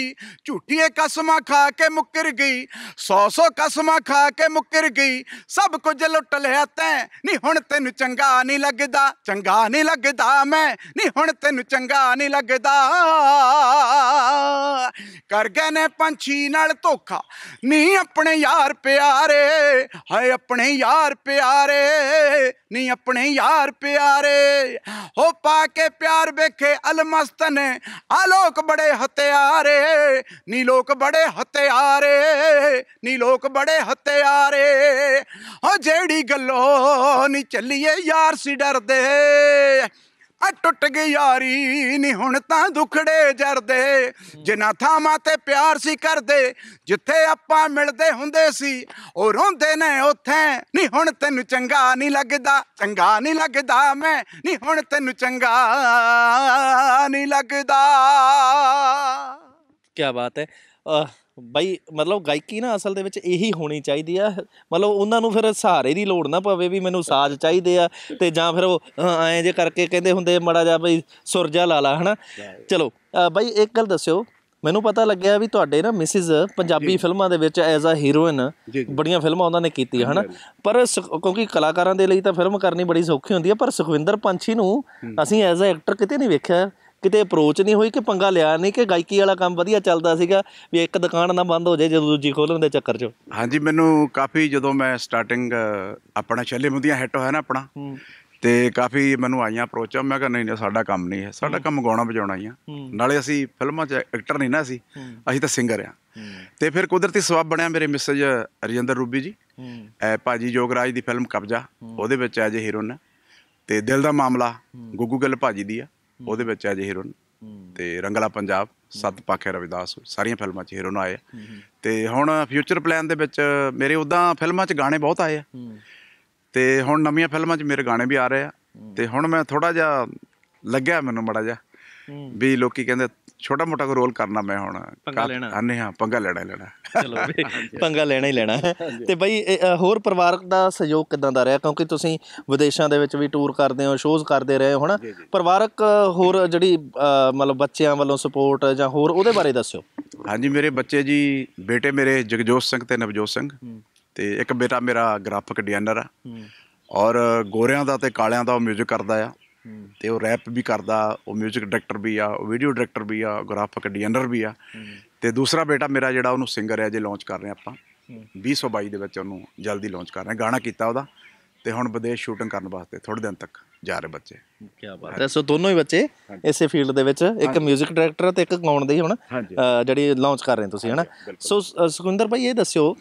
Speaker 2: झूठिए कसमा खा के मुकर गई सौ सौ कसमा खा के मुकर गई सब कुछ लुट लिया तैं नी हुण तेन चंगा नहीं लगता चंगा नहीं लगता मैं नी हुण तेन चंगा नहीं लगता ਕਰ ਗਏ ਨੇ ਪੰਛੀ ਨਾਲ ਧੋਖਾ ਨਹੀਂ ਆਪਣੇ ਯਾਰ ਪਿਆਰੇ ਹਾਏ ਆਪਣੇ ਯਾਰ ਪਿਆਰੇ ਨਹੀਂ ਆਪਣੇ ਯਾਰ ਪਿਆਰੇ ਹੋ ਪਾ ਕੇ ਪਿਆਰ ਵੇਖੇ ਅਲਮਸਤ ਨੇ ਆ ਲੋਕ ਬੜੇ ਹਤਿਆਰੇ ਨੀ ਲੋਕ ਬੜੇ ਹਤਿਆਰੇ ਨੀ ਲੋਕ ਬੜੇ ਹਤਿਆਰੇ ਹੋ ਜਿਹੜੀ ਗੱਲੋਂ ਨਹੀਂ ਚੱਲੀਏ ਯਾਰ ਸੀ ਡਰਦੇ ਆ ਟੁੱਟ ਗਈ ਯਾਰੀ ਨਹੀਂ ਹੁਣ ਤਾਂ ਦੁਖੜੇ ਜਰਦੇ ਜਿਨਾ ਥਾਵਾਂ ਤੇ ਪਿਆਰ ਸੀ ਕਰਦੇ ਜਿੱਥੇ ਆਪਾਂ ਮਿਲਦੇ ਹੁੰਦੇ ਸੀ ਉਹ ਰੋਂਦੇ ਨੇ ਉਥੇ ਨਹੀਂ ਹੁਣ ਤੈਨੂੰ ਚੰਗਾ ਨਹੀਂ ਲੱਗਦਾ ਚੰਗਾ ਨਹੀਂ ਲੱਗਦਾ ਮੈਂ ਨਹੀਂ ਹੁਣ ਤੈਨੂੰ ਚੰਗਾ ਨਹੀਂ ਲੱਗਦਾ
Speaker 1: ਕੀ ਬਾਤ ਹੈ ਬਾਈ ਮਤਲਬ ਗਾਇਕੀ ਨਾ ਅਸਲ ਦੇ ਵਿੱਚ ਇਹੀ ਹੋਣੀ ਚਾਹੀਦੀ ਆ ਮਤਲਬ ਉਹਨਾਂ ਨੂੰ ਫਿਰ ਸਹਾਰੇ ਦੀ ਲੋੜ ਨਾ ਪਵੇ ਵੀ ਮੈਨੂੰ ਸਾਜ਼ ਚਾਹੀਦੇ ਆ ਤੇ ਜਾਂ ਫਿਰ ਉਹ ਐਂ ਜੇ ਕਰਕੇ ਕਹਿੰਦੇ ਹੁੰਦੇ ਮੜਾ ਜਾ ਬਈ ਸੁਰਜਾ ਲਾ ਲਾ ਹਨਾ ਚਲੋ ਬਾਈ ਇੱਕ ਗੱਲ ਦੱਸਿਓ ਮੈਨੂੰ ਪਤਾ ਲੱਗਿਆ ਵੀ ਤੁਹਾਡੇ ਨਾ ਮਿਸਿਸ ਪੰਜਾਬੀ ਫਿਲਮਾਂ ਦੇ ਵਿੱਚ ਐਜ਼ ਅ ਹੀਰੋਇਨ ਬੜੀਆਂ ਫਿਲਮਾਂ ਉਹਨਾਂ ਨੇ ਕੀਤੀਆਂ ਹਨ ਪਰ ਕਿਉਂਕਿ ਕਲਾਕਾਰਾਂ ਦੇ ਲਈ ਤਾਂ ਫਿਲਮ ਕਰਨੀ ਬੜੀ ਸੌਖੀ ਹੁੰਦੀ ਹੈ ਪਰ ਸੁਖਵਿੰਦਰ ਪੰਛੀ ਨੂੰ ਅਸੀਂ ਐਜ਼ ਅ ਐਕਟਰ ਕਿਤੇ ਨਹੀਂ ਵੇਖਿਆ ਕਿਤੇ ਅਪਰੋਚ ਨਹੀਂ ਹੋਈ ਕਿ ਪੰਗਾ ਲਿਆ ਨਹੀਂ ਕਿ ਗਾਇਕੀ ਵਾਲਾ ਕੰਮ ਵਧੀਆ ਚੱਲਦਾ ਸੀਗਾ ਵੀ ਇੱਕ ਦੁਕਾਨ ਨਾ ਬੰਦ ਹੋ ਜਾਏ ਜਦੋਂ ਦੂਜੀ ਖੋਲਣ ਦੇ ਚੱਕਰ 'ਚ
Speaker 2: ਹਾਂਜੀ ਮੈਨੂੰ ਕਾਫੀ ਜਦੋਂ ਮੈਂ ਸਟਾਰਟਿੰਗ ਆਪਣਾ ਛੱਲੇ ਮੁੰਦੀਆਂ ਹਿੱਟ ਹੋਇਆ ਨਾ ਆਪਣਾ ਤੇ ਕਾਫੀ ਮੈਨੂੰ ਆਈਆਂ ਅਪਰੋਚਾਂ ਮੈਂ ਕਿਹਾ ਨਹੀਂ ਨਹੀਂ ਸਾਡਾ ਕੰਮ ਨਹੀਂ ਹੈ ਸਾਡਾ ਕੰਮ ਗਾਉਣਾ ਵਜਾਉਣਾ ਹੀ ਆ ਨਾਲੇ ਅਸੀਂ ਫਿਲਮਾਂ 'ਚ ਐਕਟਰ ਨਹੀਂ ਨਾ ਸੀ ਅਸੀਂ ਤਾਂ ਸਿੰਗਰ ਆ ਤੇ ਫਿਰ ਕੁਦਰਤੀ ਸਵਾਬ ਬਣਿਆ ਮੇਰੇ ਮਿਸਜ ਰਜਿੰਦਰ ਰੂਬੀ ਜੀ ਐ ਭਾਜੀ ਜੋਗਰਾਜ ਦੀ ਫਿਲਮ ਕਬਜ਼ਾ ਉਹਦੇ ਵਿੱਚ ਐਜ ਹੀਰੋਨ ਤੇ ਦਿਲ ਦਾ ਮਾਮਲਾ ਗੁੱਗੂ ਗੱਲ ਭਾਜੀ ਦੀ ਆ ਉਹਦੇ ਵਿੱਚ ਅਜੇ ਹੀਰੋਨ ਤੇ ਰੰਗਲਾ ਪੰਜਾਬ ਸਤ ਪਾਖੇ ਰਵਿਦਾਸ ਸਾਰੀਆਂ ਫਿਲਮਾਂ 'ਚ ਹੀਰੋਨ ਆਏ ਤੇ ਹੁਣ ਫਿਊਚਰ ਪਲਾਨ ਦੇ ਵਿੱਚ ਮੇਰੇ ਉਦਾਂ ਫਿਲਮਾਂ 'ਚ ਗਾਣੇ ਬਹੁਤ ਆਏ ਆ ਤੇ ਹੁਣ ਨਵੀਆਂ ਫਿਲਮਾਂ 'ਚ ਮੇਰੇ ਗਾਣੇ ਵੀ ਆ ਰਹੇ ਆ ਤੇ ਹੁਣ ਮੈਂ ਥੋੜਾ ਜਿਹਾ ਲੱਗਿਆ ਮੈਨੂੰ ਮੜਾ ਜਿਹਾ ਵੀ ਲੋਕੀ ਕਹਿੰਦੇ ਛੋਟਾ ਮੋਟਾ ਕੋ ਰੋਲ ਕਰਨਾ ਮੈਂ ਹੁਣ ਪੰਗਾ ਲੈਣਾ ਆਨੇ ਹਾਂ ਪੰਗਾ ਲੈਣਾ ਲੈਣਾ
Speaker 3: ਚਲੋ ਪੰਗਾ ਲੈਣਾ ਹੀ ਲੈਣਾ ਤੇ
Speaker 1: ਬਈ ਹੋਰ ਪਰਿਵਾਰਕ ਦਾ ਸਹਿਯੋਗ ਕਿਦਾਂ ਦਾ ਰਿਹਾ ਕਿਉਂਕਿ ਤੁਸੀਂ ਵਿਦੇਸ਼ਾਂ ਦੇ ਵਿੱਚ ਵੀ ਟੂਰ ਕਰਦੇ ਹੋ ਸ਼ੋਜ਼ ਕਰਦੇ ਰਹੇ ਹੋ ਹਨਾ ਪਰਿਵਾਰਕ ਹੋਰ ਜਿਹੜੀ ਮਤਲਬ ਬੱਚਿਆਂ ਵੱਲੋਂ
Speaker 2: ਸਪੋਰਟ ਜਾਂ ਹੋਰ ਉਹਦੇ ਬਾਰੇ ਦੱਸਿਓ ਹਾਂਜੀ ਮੇਰੇ ਬੱਚੇ ਜੀ ਬੇਟੇ ਮੇਰੇ ਜਗਜੋਤ ਸਿੰਘ ਤੇ ਨਵਜੋਤ ਸਿੰਘ ਤੇ ਇੱਕ ਬੇਟਾ ਮੇਰਾ ਗ੍ਰਾਫਿਕ ਡਿਜ਼ਾਈਨਰ ਆ ਔਰ ਗੋਰਿਆਂ ਦਾ ਤੇ ਕਾਲਿਆਂ ਦਾ ਉਹ ਮਿਊਜ਼ਿਕ ਕਰਦਾ ਆ ਤੇ ਉਹ ਰੈਪ ਵੀ ਕਰਦਾ ਉਹ 뮤직 ਡਾਇਰੈਕਟਰ ਵੀ ਆ ਉਹ ਵੀਡੀਓ ਡਾਇਰੈਕਟਰ ਵੀ ਆ ਗ੍ਰਾਫਿਕ ਡਿਜ਼ਾਈਨਰ ਵੀ ਆ ਤੇ ਦੂਸਰਾ ਬੇਟਾ ਮੇਰਾ ਜਿਹੜਾ ਉਹਨੂੰ ਸਿੰਗਰ ਹੈ ਜੇ ਲਾਂਚ ਕਰ ਰਹੇ ਆਪਾਂ 2022 ਦੇ ਵਿੱਚ ਉਹਨੂੰ ਜਲਦੀ ਲਾਂਚ ਕਰ ਰਹੇ ਗਾਣਾ ਕੀਤਾ ਉਹਦਾ ਤੇ ਹੁਣ ਵਿਦੇਸ਼ ਸ਼ੂਟਿੰਗ ਕਰਨ ਵਾਸਤੇ ਥੋੜੇ ਦਿਨ ਤੱਕ ਜਾ ਰਹੇ ਬੱਚੇ ਕੀ ਬਾਤ ਹੈ
Speaker 1: ਸੋ ਦੋਨੋਂ ਹੀ ਬੱਚੇ ਇਸੇ ਫੀਲਡ ਦੇ ਵਿੱਚ ਇੱਕ 뮤직 ਡਾਇਰੈਕਟਰ ਤੇ ਇੱਕ ਗਾਉਣ ਦੇ ਹੁਣ ਜਿਹੜੀ ਲਾਂਚ ਕਰ ਰਹੇ ਤੁਸੀਂ ਹਨਾ ਸੋ ਸੁਖਿੰਦਰ ਭਾਈ ਇਹ ਦੱਸਿਓ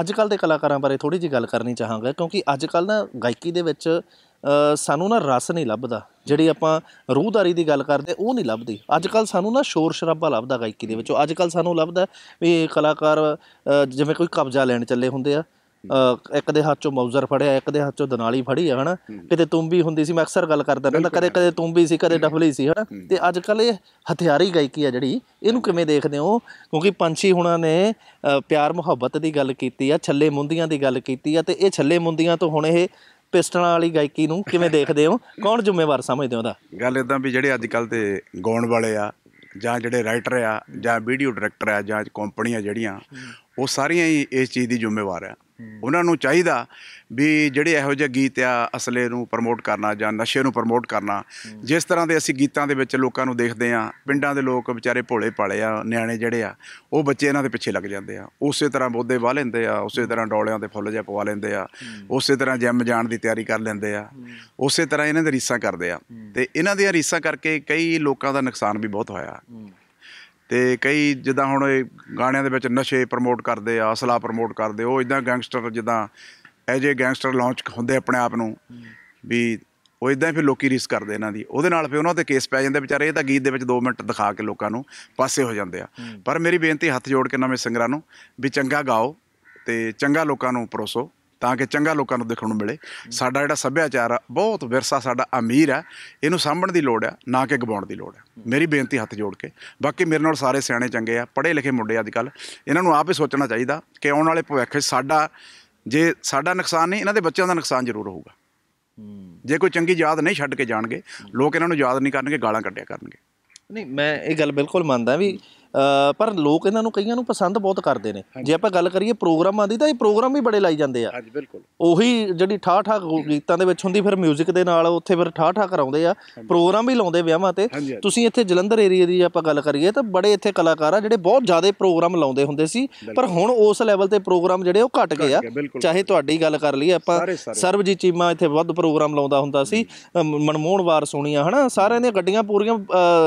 Speaker 1: ਅੱਜ ਕੱਲ ਦੇ ਕਲਾਕਾਰਾਂ ਬਾਰੇ ਥੋੜੀ ਜੀ ਗੱਲ ਕਰਨੀ ਚਾਹਾਂਗਾ ਕਿਉਂਕਿ ਅੱਜ ਕੱਲ ਨਾ ਗਾਇਕੀ ਦੇ ਵਿੱਚ ਸਾਨੂੰ ਨਾ ਰਸ ਨਹੀਂ ਲੱਭਦਾ ਜਿਹੜੀ ਆਪਾਂ ਰੂਹਦਾਰੀ ਦੀ ਗੱਲ ਕਰਦੇ ਉਹ ਨਹੀਂ ਲੱਭਦੀ ਅੱਜ ਕੱਲ ਸਾਨੂੰ ਨਾ ਸ਼ੋਰ ਸ਼ਰਾਬਾ ਲੱਭਦਾ ਗਾਇਕੀ ਦੇ ਵਿੱਚੋਂ ਅੱਜ ਕੱਲ ਸਾਨੂੰ ਲੱਭਦਾ ਵੀ ਕਲਾਕਾਰ ਜਿਵੇਂ ਕੋਈ ਕਬਜ਼ਾ ਲੈਣ ਚੱਲੇ ਹੁੰਦੇ ਆ ਇੱਕ ਦੇ ਹੱਥ ਚੋਂ ਮੌਜ਼ਰ ਫੜਿਆ ਇੱਕ ਦੇ ਹੱਥ ਚੋਂ ਦਨਾਲੀ ਫੜੀ ਹੈ ਹਨਾ ਕਿਤੇ ਤੁੰਬੀ ਹੁੰਦੀ ਸੀ ਮੈਂ ਅਕਸਰ ਗੱਲ ਕਰਦਾ ਰਹਿੰਦਾ ਕਦੇ ਕਦੇ ਤੁੰਬੀ ਸੀ ਕਦੇ ਡਫਲੀ ਸੀ ਹਨਾ ਤੇ ਅੱਜ ਕੱਲ ਇਹ ਹਥਿਆਰੀ ਗਾਇਕੀ ਆ ਜਿਹੜੀ ਇਹਨੂੰ ਕਿਵੇਂ ਦੇਖਦੇ ਹੋ ਕਿਉਂਕਿ ਪੰਛੀ ਹੁਣਾਂ ਨੇ ਪਿਆਰ ਮੁਹੱਬਤ ਦੀ ਗੱਲ ਕੀਤੀ ਆ ਛੱਲੇ ਮੁੰਦੀਆਂ ਦੀ ਗੱਲ ਕੀਤੀ ਆ ਤੇ ਇਹ ਛੱਲੇ ਮੁੰਦੀਆਂ ਤੋਂ ਹੁਣ ਇਹ ਪਿਸਟਲਾਂ ਵਾਲੀ ਗਾਇਕੀ
Speaker 2: ਨੂੰ ਕਿਵੇਂ ਦੇਖਦੇ ਹੋ ਕੌਣ ਜ਼ਿੰਮੇਵਾਰ ਸਮਝਦੇ ਹੋ ਉਹਦਾ ਗੱਲ ਇਦਾਂ ਵੀ ਜਿਹੜੇ ਅੱਜ ਕੱਲ ਤੇ ਗਾਉਣ ਵਾਲੇ ਆ ਜਾਂ ਜਿਹੜੇ ਰਾਈਟਰ ਆ ਜਾਂ ਵੀਡੀਓ ਡਾਇਰੈਕਟਰ ਆ ਜਾਂ ਕੰਪਨੀਆਂ ਜਿਹੜੀਆਂ ਉਹ ਸਾਰੀਆਂ ਹੀ ਇਸ ਚੀਜ਼ ਦੀ ਜ਼ਿੰਮੇਵਾਰ ਆ ਉਹਨਾਂ ਨੂੰ ਚਾਹੀਦਾ ਵੀ ਜਿਹੜੇ ਇਹੋ ਜਿਹੇ ਗੀਤ ਆ ਅਸਲੇ ਨੂੰ ਪ੍ਰਮੋਟ ਕਰਨਾ ਜਾਂ ਨਸ਼ੇ ਨੂੰ ਪ੍ਰਮੋਟ ਕਰਨਾ ਜਿਸ ਤਰ੍ਹਾਂ ਦੇ ਅਸੀਂ ਗੀਤਾਂ ਦੇ ਵਿੱਚ ਲੋਕਾਂ ਨੂੰ ਦੇਖਦੇ ਆ ਪਿੰਡਾਂ ਦੇ ਲੋਕ ਵਿਚਾਰੇ ਭੋਲੇ ਪਾਲੇ ਆ ਨਿਆਣੇ ਜਿਹੜੇ ਆ ਉਹ ਬੱਚੇ ਇਹਨਾਂ ਦੇ ਪਿੱਛੇ ਲੱਗ ਜਾਂਦੇ ਆ ਉਸੇ ਤਰ੍ਹਾਂ ਬੋਦੇ ਵਾ ਲੈਂਦੇ ਆ ਉਸੇ ਤਰ੍ਹਾਂ ਡੋਲਿਆਂ ਦੇ ਫੁੱਲ ਜਿਹਾ ਪਵਾ ਲੈਂਦੇ ਆ ਉਸੇ ਤਰ੍ਹਾਂ ਜਿੰਮ ਜਾਣ ਦੀ ਤਿਆਰੀ ਕਰ ਲੈਂਦੇ ਆ ਉਸੇ ਤਰ੍ਹਾਂ ਇਹਨਾਂ ਦੇ ਰੀਸਾਂ ਕਰਦੇ ਆ ਤੇ ਇਹਨਾਂ ਦੀਆਂ ਰੀਸਾਂ ਕਰਕੇ ਕਈ ਲੋਕਾਂ ਦਾ ਨੁਕਸਾਨ ਵੀ ਬਹੁਤ ਹੋਇਆ ਤੇ ਕਈ ਜਿੱਦਾਂ ਹੁਣ ਇਹ ਗਾਣਿਆਂ ਦੇ ਵਿੱਚ ਨਸ਼ੇ ਪ੍ਰਮੋਟ ਕਰਦੇ ਆ ਅਸਲਾ ਪ੍ਰਮੋਟ ਕਰਦੇ ਉਹ ਇਦਾਂ ਗੈਂਗਸਟਰ ਜਿੱਦਾਂ ਐਜੇ ਗੈਂਗਸਟਰ ਲਾਂਚ ਹੁੰਦੇ ਆਪਣੇ ਆਪ ਨੂੰ ਵੀ ਉਹ ਇਦਾਂ ਫਿਰ ਲੋਕੀ ਰਿਸ ਕਰਦੇ ਇਹਨਾਂ ਦੀ ਉਹਦੇ ਨਾਲ ਫਿਰ ਉਹਨਾਂ ਤੇ ਕੇਸ ਪੈ ਜਾਂਦੇ ਵਿਚਾਰੇ ਇਹ ਤਾਂ ਗੀਤ ਦੇ ਵਿੱਚ 2 ਮਿੰਟ ਦਿਖਾ ਕੇ ਲੋਕਾਂ ਨੂੰ ਪਾਸੇ ਹੋ ਜਾਂਦੇ ਆ ਪਰ ਮੇਰੀ ਬੇਨਤੀ ਹੱਥ ਜੋੜ ਕੇ ਨਵੇਂ ਸਿੰਗਰਾਂ ਨੂੰ ਵੀ ਚੰਗਾ ਗਾਓ ਤੇ ਚੰਗਾ ਲੋਕਾਂ ਨੂੰ ਪਰੋਸੋ ਤਾਂ ਕਿ ਚੰਗਾ ਲੋਕਾਂ ਨੂੰ ਦੇਖਣ ਨੂੰ ਮਿਲੇ ਸਾਡਾ ਜਿਹੜਾ ਸੱਭਿਆਚਾਰ ਆ ਬਹੁਤ ਵਿਰਸਾ ਸਾਡਾ ਅਮੀਰ ਆ ਇਹਨੂੰ ਸਾਂਭਣ ਦੀ ਲੋੜ ਆ ਨਾ ਕਿ ਗਵਾਉਣ ਦੀ ਲੋੜ ਆ ਮੇਰੀ ਬੇਨਤੀ ਹੱਥ ਜੋੜ ਕੇ ਬਾਕੀ ਮੇਰੇ ਨਾਲ ਸਾਰੇ ਸਿਆਣੇ ਚੰਗੇ ਆ ਪੜ੍ਹੇ ਲਿਖੇ ਮੁੰਡੇ ਅੱਜ ਕੱਲ ਇਹਨਾਂ ਨੂੰ ਆਪ ਹੀ ਸੋਚਣਾ ਚਾਹੀਦਾ ਕਿ ਆਉਣ ਵਾਲੇ ਭਵਿੱਖ ਸਾਡਾ ਜੇ ਸਾਡਾ ਨੁਕਸਾਨ ਨਹੀਂ ਇਹਨਾਂ ਦੇ ਬੱਚਿਆਂ ਦਾ ਨੁਕਸਾਨ ਜ਼ਰੂਰ ਹੋਊਗਾ ਜੇ ਕੋਈ ਚੰਗੀ ਯਾਦ ਨਹੀਂ ਛੱਡ ਕੇ ਜਾਣਗੇ ਲੋਕ ਇਹਨਾਂ ਨੂੰ ਯਾਦ ਨਹੀਂ ਕਰਨਗੇ ਗਾਲਾਂ ਕੱਢਿਆ ਕਰਨਗੇ
Speaker 1: ਨਹੀਂ ਮੈਂ ਇਹ ਗੱਲ ਬਿਲਕੁਲ ਮੰਨਦਾ ਵੀ ਪਰ ਲੋਕ ਇਹਨਾਂ ਨੂੰ ਕਈਆਂ ਨੂੰ ਪਸੰਦ ਬਹੁਤ ਕਰਦੇ ਨੇ ਜੇ ਆਪਾਂ ਗੱਲ ਕਰੀਏ ਪ੍ਰੋਗਰਾਮਾਂ ਦੀ ਤਾਂ ਇਹ ਪ੍ਰੋਗਰਾਮ ਵੀ ਬੜੇ ਲਾਈ ਜਾਂਦੇ ਆ ਹਾਂਜੀ ਬਿਲਕੁਲ ਉਹੀ ਜਿਹੜੀ ਠਾ ਠਾ ਗੀਤਾਂ ਦੇ ਵਿੱਚ ਹੁੰਦੀ ਫਿਰ 뮤직 ਦੇ ਨਾਲ ਉੱਥੇ ਫਿਰ ਠਾ ਠਾ ਕਰਾਉਂਦੇ ਆ ਪ੍ਰੋਗਰਾਮ ਵੀ ਲਾਉਂਦੇ ਵਿਆਹਾਂ ਤੇ ਤੁਸੀਂ ਇੱਥੇ ਜਲੰਧਰ ਏਰੀਆ ਦੀ ਆਪਾਂ ਗੱਲ ਕਰੀਏ ਤਾਂ ਬੜੇ ਇੱਥੇ ਕਲਾਕਾਰ ਆ ਜਿਹੜੇ ਬਹੁਤ ਜ਼ਿਆਦਾ ਪ੍ਰੋਗਰਾਮ ਲਾਉਂਦੇ ਹੁੰਦੇ ਸੀ ਪਰ ਹੁਣ ਉਸ ਲੈਵਲ ਤੇ ਪ੍ਰੋਗਰਾਮ ਜਿਹੜੇ ਉਹ ਘਟ ਗਏ ਆ ਚਾਹੇ ਤੁਹਾਡੀ ਗੱਲ ਕਰ ਲਈਏ ਆਪਾਂ ਸਰਬਜੀ ਚੀਮਾ ਇੱਥੇ ਵੱਧ ਪ੍ਰੋਗਰਾਮ ਲਾਉਂਦਾ ਹੁੰਦਾ ਸੀ ਮਨਮੋਹਨ ਵਾਰ ਸੋਣੀਆਂ ਹਨਾ ਸਾਰਿਆਂ ਦੀਆਂ ਗੱਡੀਆਂ ਪੂਰੀਆਂ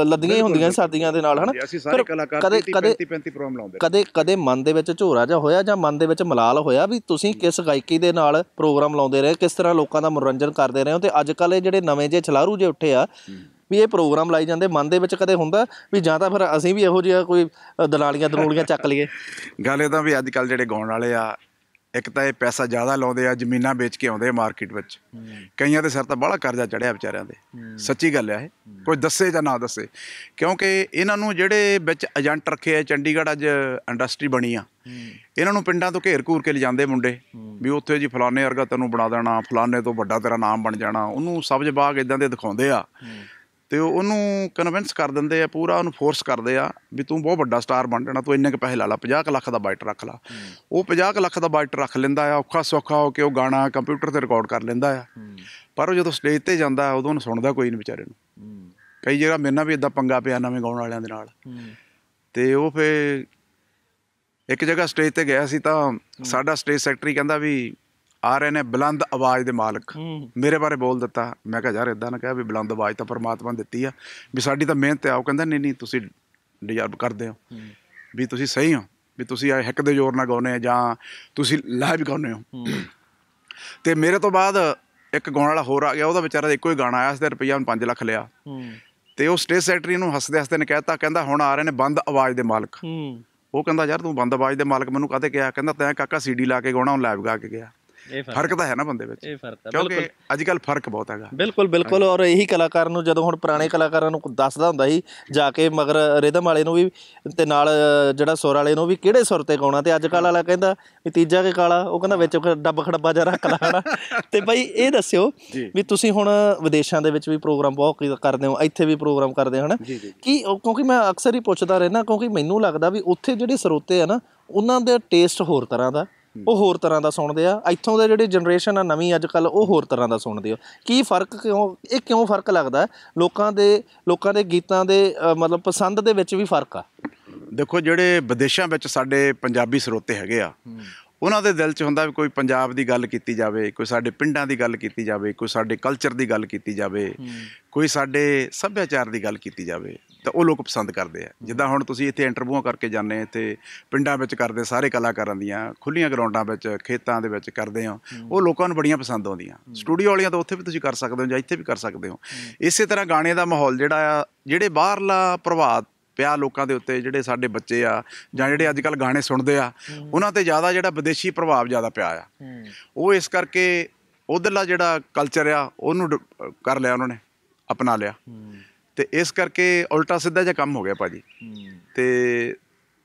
Speaker 1: ਲੱਦੀਆਂ ਹੁੰਦੀਆਂ ਸਾਦੀਆਂ ਦੇ ਨਾਲ ਹਨਾ ਕਲਾਕਾਰ ਕਦੇ ਕਦੇ
Speaker 2: 35 ਪ੍ਰੋਗਰਾਮ ਲਾਉਂਦੇ ਕਦੇ
Speaker 1: ਕਦੇ ਮਨ ਦੇ ਵਿੱਚ ਝੋਰਾ ਜਾ ਹੋਇਆ ਜਾਂ ਮਨ ਦੇ ਵਿੱਚ ਮਲਾਲ ਹੋਇਆ ਵੀ ਤੁਸੀਂ ਕਿਸ ਗਾਇਕੀ ਦੇ ਨਾਲ ਪ੍ਰੋਗਰਾਮ ਲਾਉਂਦੇ ਰਹੇ ਕਿਸ ਤਰ੍ਹਾਂ ਲੋਕਾਂ ਦਾ ਮਨੋਰੰਜਨ ਕਰਦੇ ਰਹੇ ਹੋ ਤੇ ਅੱਜ ਕੱਲ ਇਹ ਜਿਹੜੇ ਨਵੇਂ ਜੇ ਛਲਾਰੂ ਜੇ ਉੱਠੇ ਆ ਵੀ ਇਹ ਪ੍ਰੋਗਰਾਮ ਲਾਈ ਜਾਂਦੇ ਮਨ ਦੇ ਵਿੱਚ ਕਦੇ ਹੁੰਦਾ ਵੀ
Speaker 2: ਜਾਂ ਤਾਂ ਫਿਰ ਅਸੀਂ ਵੀ ਇਹੋ ਜਿਹਾ ਕੋਈ ਦਲਾਲੀਆਂ ਦਲੂਲੀਆਂ ਚੱਕ ਲਈਏ ਗੱਲ ਇਹ ਤਾਂ ਵੀ ਅੱਜ ਕੱਲ ਜਿਹੜੇ ਗਾਉਣ ਵਾਲੇ ਆ ਇੱਕ ਤਾਂ ਇਹ ਪੈਸਾ ਜ਼ਿਆਦਾ ਲਾਉਂਦੇ ਆ ਜ਼ਮੀਨਾਂ ਵੇਚ ਕੇ ਆਉਂਦੇ ਆ ਮਾਰਕੀਟ ਵਿੱਚ ਕਈਆਂ ਦੇ ਸਿਰ ਤਾਂ ਬੜਾ ਕਰਜ਼ਾ ਚੜਿਆ ਵਿਚਾਰਿਆਂ ਦੇ ਸੱਚੀ ਗੱਲ ਆ ਇਹ ਕੋਈ ਦੱਸੇ ਜਾਂ ਨਾ ਦੱਸੇ ਕਿਉਂਕਿ ਇਹਨਾਂ ਨੂੰ ਜਿਹੜੇ ਵਿੱਚ ਏਜੰਟ ਰੱਖੇ ਆ ਚੰਡੀਗੜ੍ਹ ਅੱਜ ਇੰਡਸਟਰੀ ਬਣੀ ਆ ਇਹਨਾਂ ਨੂੰ ਪਿੰਡਾਂ ਤੋਂ ਘੇਰ ਘੂਰ ਕੇ ਲਿਜਾਂਦੇ ਮੁੰਡੇ ਵੀ ਉੱਥੇ ਜੀ ਫਲਾਣੇ ਵਰਗਾ ਤੈਨੂੰ ਬਣਾ ਦੇਣਾ ਫਲਾਣੇ ਤੋਂ ਵੱਡਾ ਤੇਰਾ ਨਾਮ ਬਣ ਜਾਣਾ ਉਹਨੂੰ ਸਬਜ਼ ਬਾਗ ਇਦਾਂ ਦੇ ਦਿਖਾਉਂਦੇ ਆ ਤੇ ਉਹਨੂੰ ਕਨਵਿੰਸ ਕਰ ਦਿੰਦੇ ਆ ਪੂਰਾ ਉਹਨੂੰ ਫੋਰਸ ਕਰਦੇ ਆ ਵੀ ਤੂੰ ਬਹੁਤ ਵੱਡਾ ਸਟਾਰ ਬਣ ਜਾਣਾ ਤੂੰ ਇੰਨੇ ਕੁ ਪੈਸੇ ਲਾ ਲਾ 50 ਲੱਖ ਦਾ ਬਾਈਟ ਰੱਖ ਲਾ ਉਹ 50 ਲੱਖ ਦਾ ਬਾਈਟ ਰੱਖ ਲੈਂਦਾ ਆ ਔਖਾ ਸੌਖਾ ਹੋ ਕੇ ਉਹ ਗਾਣਾ ਕੰਪਿਊਟਰ ਤੇ ਰਿਕਾਰਡ ਕਰ ਲੈਂਦਾ ਆ ਪਰ ਉਹ ਜਦੋਂ ਸਟੇਜ ਤੇ ਜਾਂਦਾ ਉਦੋਂ ਉਹਨੂੰ ਸੁਣਦਾ ਕੋਈ ਨਹੀਂ ਵਿਚਾਰੇ ਨੂੰ ਕਈ ਜਿਹੜਾ ਮੇਰੇ ਨਾਲ ਵੀ ਇਦਾਂ ਪੰਗਾ ਪਿਆ ਨਵੇਂ ਗਾਉਣ ਵਾਲਿਆਂ ਦੇ ਨਾਲ ਤੇ ਉਹ ਫੇ ਇੱਕ ਜਗ੍ਹਾ ਸਟੇਜ ਤੇ ਗਿਆ ਸੀ ਤਾਂ ਸਾਡਾ ਸਟੇਜ ਸੈਕਟਰੀ ਕਹਿੰਦਾ ਵੀ ਆ ਰਹੇ ਨੇ ਬਲੰਦ ਆਵਾਜ਼ ਦੇ ਮਾਲਕ ਮੇਰੇ ਬਾਰੇ ਬੋਲ ਦਿੱਤਾ ਮੈਂ ਕਿਹਾ ਯਾਰ ਇਦਾਂ ਨਾ ਕਹਿ ਵੀ ਬਲੰਦ ਆਵਾਜ਼ ਤਾਂ ਪਰਮਾਤਮਾ ਨੇ ਦਿੱਤੀ ਆ ਵੀ ਸਾਡੀ ਤਾਂ ਮਿਹਨਤ ਆ ਉਹ ਕਹਿੰਦਾ ਨਹੀਂ ਨਹੀਂ ਤੁਸੀਂ ਡਿਜ਼ਰਵ ਕਰਦੇ ਹੋ ਵੀ ਤੁਸੀਂ ਸਹੀ ਹੋ ਵੀ ਤੁਸੀਂ ਆ ਹੱਕ ਦੇ ਜ਼ੋਰ ਨਾਲ ਗਾਉਨੇ ਆ ਜਾਂ ਤੁਸੀਂ ਲਾਈਵ ਗਾਉਨੇ ਹੋ ਤੇ ਮੇਰੇ ਤੋਂ ਬਾਅਦ ਇੱਕ ਗਾਉਣ ਵਾਲਾ ਹੋਰ ਆ ਗਿਆ ਉਹਦਾ ਵਿਚਾਰਾ ਇੱਕੋ ਹੀ ਗਾਣਾ ਆਇਆ ਸੀ ਤੇ ਰੁਪਈਆ ਉਹਨੇ 5 ਲੱਖ ਲਿਆ ਤੇ ਉਹ ਸਟੇਜ ਸੈਕਟਰੀ ਨੂੰ ਹੱਸਦੇ ਹੱਸਦੇ ਨੇ ਕਹਿਤਾ ਕਹਿੰਦਾ ਹੁਣ ਆ ਰਹੇ ਨੇ ਬੰਦ ਆਵਾਜ਼ ਦੇ ਮਾਲਕ ਉਹ ਕਹਿੰਦਾ ਯਾਰ ਤੂੰ ਬੰਦ ਆਵਾਜ਼ ਦੇ ਮਾਲਕ ਮੈਨੂੰ ਕਾਹਦੇ ਕਿਹਾ ਕਹਿੰਦਾ ਤੈਂ ਕਾਕਾ ਸੀਡੀ ਲਾ ਕੇ ਗਾਉਣਾ ਉਹ ਲਾਈਵ ਗਾ ਕੇ ਗਿਆ ਫਰਕ ਤਾਂ ਹੈ ਨਾ ਬੰਦੇ ਵਿੱਚ
Speaker 3: ਇਹ ਫਰਕ ਹੈ ਕਿਉਂਕਿ
Speaker 2: ਅੱਜ ਕੱਲ ਫਰਕ ਬਹੁਤ ਹੈਗਾ
Speaker 1: ਬਿਲਕੁਲ ਬਿਲਕੁਲ ਔਰ ਇਹੀ ਕਲਾਕਾਰ ਨੂੰ ਜਦੋਂ ਹੁਣ ਪੁਰਾਣੇ ਕਲਾਕਾਰਾਂ ਨੂੰ ਦੱਸਦਾ ਹੁੰਦਾ ਸੀ ਜਾ ਕੇ ਮਗਰ ਰਿਦਮ ਵਾਲੇ ਨੂੰ ਵੀ ਤੇ ਨਾਲ ਜਿਹੜਾ ਸੁਰ ਵਾਲੇ ਨੂੰ ਵੀ ਕਿਹੜੇ ਸੁਰ ਤੇ ਗਾਉਣਾ ਤੇ ਅੱਜ ਕੱਲ ਵਾਲਾ ਕਹਿੰਦਾ ਵੀ ਤੀਜਾ ਕੇ ਕਾਲਾ ਉਹ ਕਹਿੰਦਾ ਵਿੱਚ ਡੱਬ ਖੜੱਬਾ ਜਾ ਰੱਖ ਲਾਣਾ ਤੇ ਬਾਈ ਇਹ ਦੱਸਿਓ ਵੀ ਤੁਸੀਂ ਹੁਣ ਵਿਦੇਸ਼ਾਂ ਦੇ ਵਿੱਚ ਵੀ ਪ੍ਰੋਗਰਾਮ ਬਹੁਤ ਕਰਦੇ ਹੋ ਇੱਥੇ ਵੀ ਪ੍ਰੋਗਰਾਮ ਕਰਦੇ ਹੋ ਹਨਾ ਕਿ ਕਿਉਂਕਿ ਮੈਂ ਅਕਸਰ ਹੀ ਪੁੱਛਦਾ ਰਹਿਣਾ ਕਿਉਂਕਿ ਮੈਨੂੰ ਲੱਗਦਾ ਵੀ ਉੱਥੇ ਜਿਹੜੇ ਸਰੋਤੇ ਆ ਨਾ ਉਹਨਾਂ ਦਾ ਟੇਸਟ ਹੋਰ ਤਰ੍ਹਾਂ ਦਾ ਉਹ ਹੋਰ ਤਰ੍ਹਾਂ ਦਾ ਸੁਣਦੇ ਆ ਇੱਥੋਂ ਦੇ ਜਿਹੜੇ ਜਨਰੇਸ਼ਨ ਆ ਨਵੀਂ ਅੱਜ ਕੱਲ ਉਹ ਹੋਰ ਤਰ੍ਹਾਂ ਦਾ ਸੁਣਦੇ ਆ ਕੀ ਫਰਕ ਕਿਉਂ ਇਹ ਕਿਉਂ ਫਰਕ ਲੱਗਦਾ ਲੋਕਾਂ ਦੇ ਲੋਕਾਂ ਦੇ ਗੀਤਾਂ ਦੇ ਮਤਲਬ ਪਸੰਦ
Speaker 2: ਦੇ ਵਿੱਚ ਵੀ ਫਰਕ ਆ ਦੇਖੋ ਜਿਹੜੇ ਵਿਦੇਸ਼ਾਂ ਵਿੱਚ ਸਾਡੇ ਪੰਜਾਬੀ ਸਰੋਤੇ ਹੈਗੇ ਆ ਉਹਨਾਂ ਦੇ ਦਿਲ 'ਚ ਹੁੰਦਾ ਵੀ ਕੋਈ ਪੰਜਾਬ ਦੀ ਗੱਲ ਕੀਤੀ ਜਾਵੇ ਕੋਈ ਸਾਡੇ ਪਿੰਡਾਂ ਦੀ ਗੱਲ ਕੀਤੀ ਜਾਵੇ ਕੋਈ ਸਾਡੇ ਕਲਚਰ ਦੀ ਗੱਲ ਕੀਤੀ ਜਾਵੇ ਕੋਈ ਸਾਡੇ ਸੱਭਿਆਚਾਰ ਦੀ ਗੱਲ ਕੀਤੀ ਜਾਵੇ ਤਾਂ ਉਹ ਲੋਕ ਪਸੰਦ ਕਰਦੇ ਆ ਜਿੱਦਾਂ ਹੁਣ ਤੁਸੀਂ ਇੱਥੇ ਇੰਟਰਵਿਊਆਂ ਕਰਕੇ ਜਾਂਦੇ ਇੱਥੇ ਪਿੰਡਾਂ ਵਿੱਚ ਕਰਦੇ ਸਾਰੇ ਕਲਾਕਾਰਾਂ ਦੀਆਂ ਖੁੱਲੀਆਂ ਗਰਾਊਂਡਾਂ ਵਿੱਚ ਖੇਤਾਂ ਦੇ ਵਿੱਚ ਕਰਦੇ ਆ ਉਹ ਲੋਕਾਂ ਨੂੰ ਬੜੀਆਂ ਪਸੰਦ ਆਉਂਦੀਆਂ ਸਟੂਡੀਓ ਵਾਲੀਆਂ ਤਾਂ ਉੱਥੇ ਵੀ ਤੁਸੀਂ ਕਰ ਸਕਦੇ ਹੋ ਜਾਂ ਇੱਥੇ ਵੀ ਕਰ ਸਕਦੇ ਹੋ ਇਸੇ ਤਰ੍ਹਾਂ ਗਾਣੇ ਦਾ ਮਾਹੌਲ ਜਿਹੜਾ ਆ ਜਿਹੜੇ ਬਾਹਰਲਾ ਪ੍ਰਭਾਵ ਪਿਆ ਲੋਕਾਂ ਦੇ ਉੱਤੇ ਜਿਹੜੇ ਸਾਡੇ ਬੱਚੇ ਆ ਜਾਂ ਜਿਹੜੇ ਅੱਜ ਕੱਲ ਗਾਣੇ ਸੁਣਦੇ ਆ ਉਹਨਾਂ ਤੇ ਜ਼ਿਆਦਾ ਜਿਹੜਾ ਵਿਦੇਸ਼ੀ ਪ੍ਰਭਾਵ ਜ਼ਿਆਦਾ ਪਿਆ ਆ ਉਹ ਇਸ ਕਰਕੇ ਉਧਰਲਾ ਜਿਹੜਾ ਕਲਚਰ ਆ ਉਹਨੂੰ ਕਰ ਲਿਆ ਉਹਨਾਂ ਨੇ ਅਪਣਾ ਲਿਆ ਤੇ ਇਸ ਕਰਕੇ ਉਲਟਾ ਸਿੱਧਾ ਜਿਹਾ ਕੰਮ ਹੋ ਗਿਆ ਭਾਜੀ ਤੇ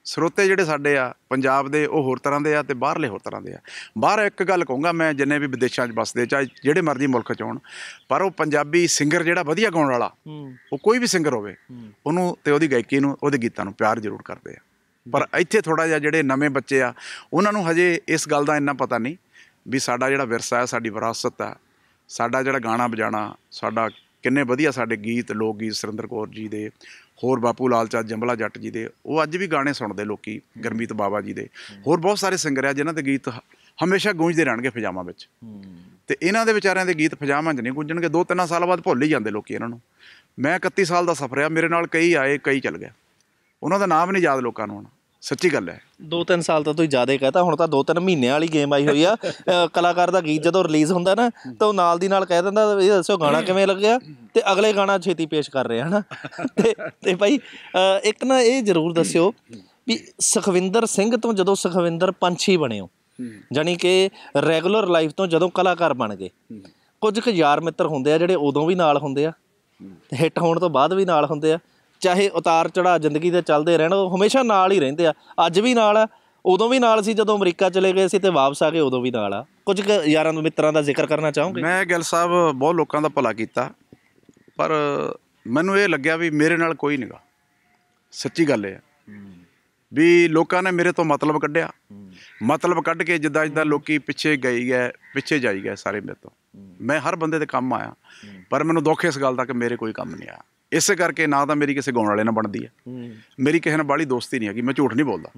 Speaker 2: ਸਰੋਤੇ ਜਿਹੜੇ ਸਾਡੇ ਆ ਪੰਜਾਬ ਦੇ ਉਹ ਹੋਰ ਤਰ੍ਹਾਂ ਦੇ ਆ ਤੇ ਬਾਹਰਲੇ ਹੋਰ ਤਰ੍ਹਾਂ ਦੇ ਆ ਬਾਹਰ ਇੱਕ ਗੱਲ ਕਹੂੰਗਾ ਮੈਂ ਜਿੰਨੇ ਵੀ ਵਿਦੇਸ਼ਾਂ 'ਚ ਵਸਦੇ ਚਾਹੇ ਜਿਹੜੇ ਮਰਜ਼ੀ ਮੁਲਕ 'ਚ ਹੋਣ ਪਰ ਉਹ ਪੰਜਾਬੀ ਸਿੰਗਰ ਜਿਹੜਾ ਵਧੀਆ ਗਾਉਣ ਵਾਲਾ ਉਹ ਕੋਈ ਵੀ ਸਿੰਗਰ ਹੋਵੇ ਉਹਨੂੰ ਤੇ ਉਹਦੀ ਗਾਇਕੀ ਨੂੰ ਉਹਦੇ ਗੀਤਾਂ ਨੂੰ ਪਿਆਰ ਜ਼ਰੂਰ ਕਰਦੇ ਆ ਪਰ ਇੱਥੇ ਥੋੜਾ ਜਿਹਾ ਜਿਹੜੇ ਨਵੇਂ ਬੱਚੇ ਆ ਉਹਨਾਂ ਨੂੰ ਹਜੇ ਇਸ ਗੱਲ ਦਾ ਇੰਨਾ ਪਤਾ ਨਹੀਂ ਵੀ ਸਾਡਾ ਜਿਹੜਾ ਵਿਰਸਾ ਹੈ ਸਾਡੀ ਵਿਰਾਸਤ ਹੈ ਸਾਡਾ ਜਿਹੜਾ ਗਾਣਾ ਵਜਾਣਾ ਸਾਡਾ ਕਿੰਨੇ ਵਧੀਆ ਸਾਡੇ ਗੀਤ ਲੋਕ ਗੀਤ ਸਰਿੰਦਰ ਕੌਰ ਜੀ ਦੇ ਹੋਰ ਬਾਪੂ ਲਾਲਚੰਦ ਜੰਬਲਾ ਜੱਟ ਜੀ ਦੇ ਉਹ ਅੱਜ ਵੀ ਗਾਣੇ ਸੁਣਦੇ ਲੋਕੀ ਗਰਮੀਤ ਬਾਬਾ ਜੀ ਦੇ ਹੋਰ ਬਹੁਤ ਸਾਰੇ ਸਿੰਗਰ ਆ ਜਿਨ੍ਹਾਂ ਦੇ ਗੀਤ ਹਮੇਸ਼ਾ ਗੂੰਜਦੇ ਰਹਿਣਗੇ ਫਜਾਮਾ ਵਿੱਚ ਤੇ ਇਹਨਾਂ ਦੇ ਵਿਚਾਰਿਆਂ ਦੇ ਗੀਤ ਫਜਾਮਾ 'ਚ ਨਹੀਂ ਗੂੰਜਣਗੇ ਦੋ ਤਿੰਨ ਸਾਲ ਬਾਅਦ ਭੁੱਲ ਹੀ ਜਾਂਦੇ ਲੋਕੀ ਇਹਨਾਂ ਨੂੰ ਮੈਂ 31 ਸਾਲ ਦਾ ਸਫਰ ਆ ਮੇਰੇ ਨਾਲ ਕਈ ਆਏ ਕਈ ਚਲ ਗਏ ਉਹਨਾਂ ਦਾ ਨਾਮ ਨਹੀਂ ਯਾਦ ਲੋਕਾਂ ਨੂੰ ਹੁਣ ਸੱਚੀ ਗੱਲ ਹੈ 2-3 ਸਾਲ ਤਾਂ ਤੁਸੀਂ ਜ਼ਿਆਦਾ ਕਹਤਾ ਹੁਣ ਤਾਂ 2-3
Speaker 1: ਮਹੀਨੇ ਵਾਲੀ ਗੇਮ ਆਈ ਹੋਈ ਆ ਕਲਾਕਾਰ ਦਾ ਗੀਤ ਜਦੋਂ ਰਿਲੀਜ਼ ਹੁੰਦਾ ਨਾ ਤਾਂ ਉਹ ਨਾਲ ਦੀ ਨਾਲ ਕਹਿ ਦਿੰਦਾ ਇਹ ਦੱਸੋ ਗਾਣਾ ਕਿਵੇਂ ਲੱਗਿਆ ਤੇ ਅਗਲੇ ਗਾਣਾ ਛੇਤੀ ਪੇਸ਼ ਕਰ ਰਿਹਾ ਹਨਾ ਤੇ ਤੇ ਭਾਈ ਇੱਕ ਨਾ ਇਹ ਜ਼ਰੂਰ ਦੱਸਿਓ ਵੀ ਸੁਖਵਿੰਦਰ ਸਿੰਘ ਤੋਂ ਜਦੋਂ ਸੁਖਵਿੰਦਰ ਪੰਛੀ ਬਣਿਓ ਜਾਨੀ ਕਿ ਰੈਗੂਲਰ ਲਾਈਫ ਤੋਂ ਜਦੋਂ ਕਲਾਕਾਰ ਬਣ ਗਏ ਕੁਝ ਕੁ ਯਾਰ ਮਿੱਤਰ ਹੁੰਦੇ ਆ ਜਿਹੜੇ ਉਦੋਂ ਵੀ ਨਾਲ ਹੁੰਦੇ ਆ ਹਿੱਟ ਹੋਣ ਤੋਂ ਬਾਅਦ ਵੀ ਨਾਲ ਹੁੰਦੇ ਆ ਚਾਹੇ ਉਤਾਰ ਚੜਾ ਜ਼ਿੰਦਗੀ ਦੇ ਚੱਲਦੇ ਰਹਿਣ ਉਹ ਹਮੇਸ਼ਾ ਨਾਲ ਹੀ ਰਹਿੰਦੇ ਆ ਅੱਜ ਵੀ ਨਾਲ ਆ ਉਦੋਂ ਵੀ ਨਾਲ ਸੀ ਜਦੋਂ ਅਮਰੀਕਾ ਚਲੇ ਗਏ ਸੀ ਤੇ ਵਾਪਸ ਆ ਕੇ ਉਦੋਂ ਵੀ ਨਾਲ ਆ ਕੁਝ ਯਾਰਾਂ ਦੇ ਮਿੱਤਰਾਂ ਦਾ ਜ਼ਿਕਰ ਕਰਨਾ ਚਾਹੋਗੇ ਮੈਂ ਗਿੱਲ ਸਾਹਿਬ ਬਹੁਤ ਲੋਕਾਂ
Speaker 2: ਦਾ ਭਲਾ ਕੀਤਾ ਪਰ ਮੈਨੂੰ ਇਹ ਲੱਗਿਆ ਵੀ ਮੇਰੇ ਨਾਲ ਕੋਈ ਨਹੀਂਗਾ ਸੱਚੀ ਗੱਲ ਹੈ ਵੀ ਲੋਕਾਂ ਨੇ ਮੇਰੇ ਤੋਂ ਮਤਲਬ ਕੱਢਿਆ ਮਤਲਬ ਕੱਢ ਕੇ ਜਿੱਦਾਂ ਜਿੱਦਾਂ ਲੋਕੀ ਪਿੱਛੇ ਗਈ ਗਏ ਪਿੱਛੇ ਜਾਈ ਗਏ ਸਾਰੇ ਮੇਰੇ ਤੋਂ ਮੈਂ ਹਰ ਬੰਦੇ ਦੇ ਕੰਮ ਆਇਆ ਪਰ ਮੈਨੂੰ ਦੁੱਖ ਇਸ ਗੱਲ ਦਾ ਕਿ ਮੇਰੇ ਕੋਈ ਕੰਮ ਨਹੀਂ ਆਇਆ ਇਸੇ ਕਰਕੇ ਨਾ ਤਾਂ ਮੇਰੀ ਕਿਸੇ ਗਾਉਣ ਵਾਲੇ ਨਾਲ ਬਣਦੀ ਹੈ ਮੇਰੀ ਕਿਸੇ ਨਾਲ ਬਾਲੀ ਦੋਸਤੀ ਨਹੀਂ ਹੈਗੀ ਮੈਂ ਝੂਠ ਨਹੀਂ ਬੋਲਦਾ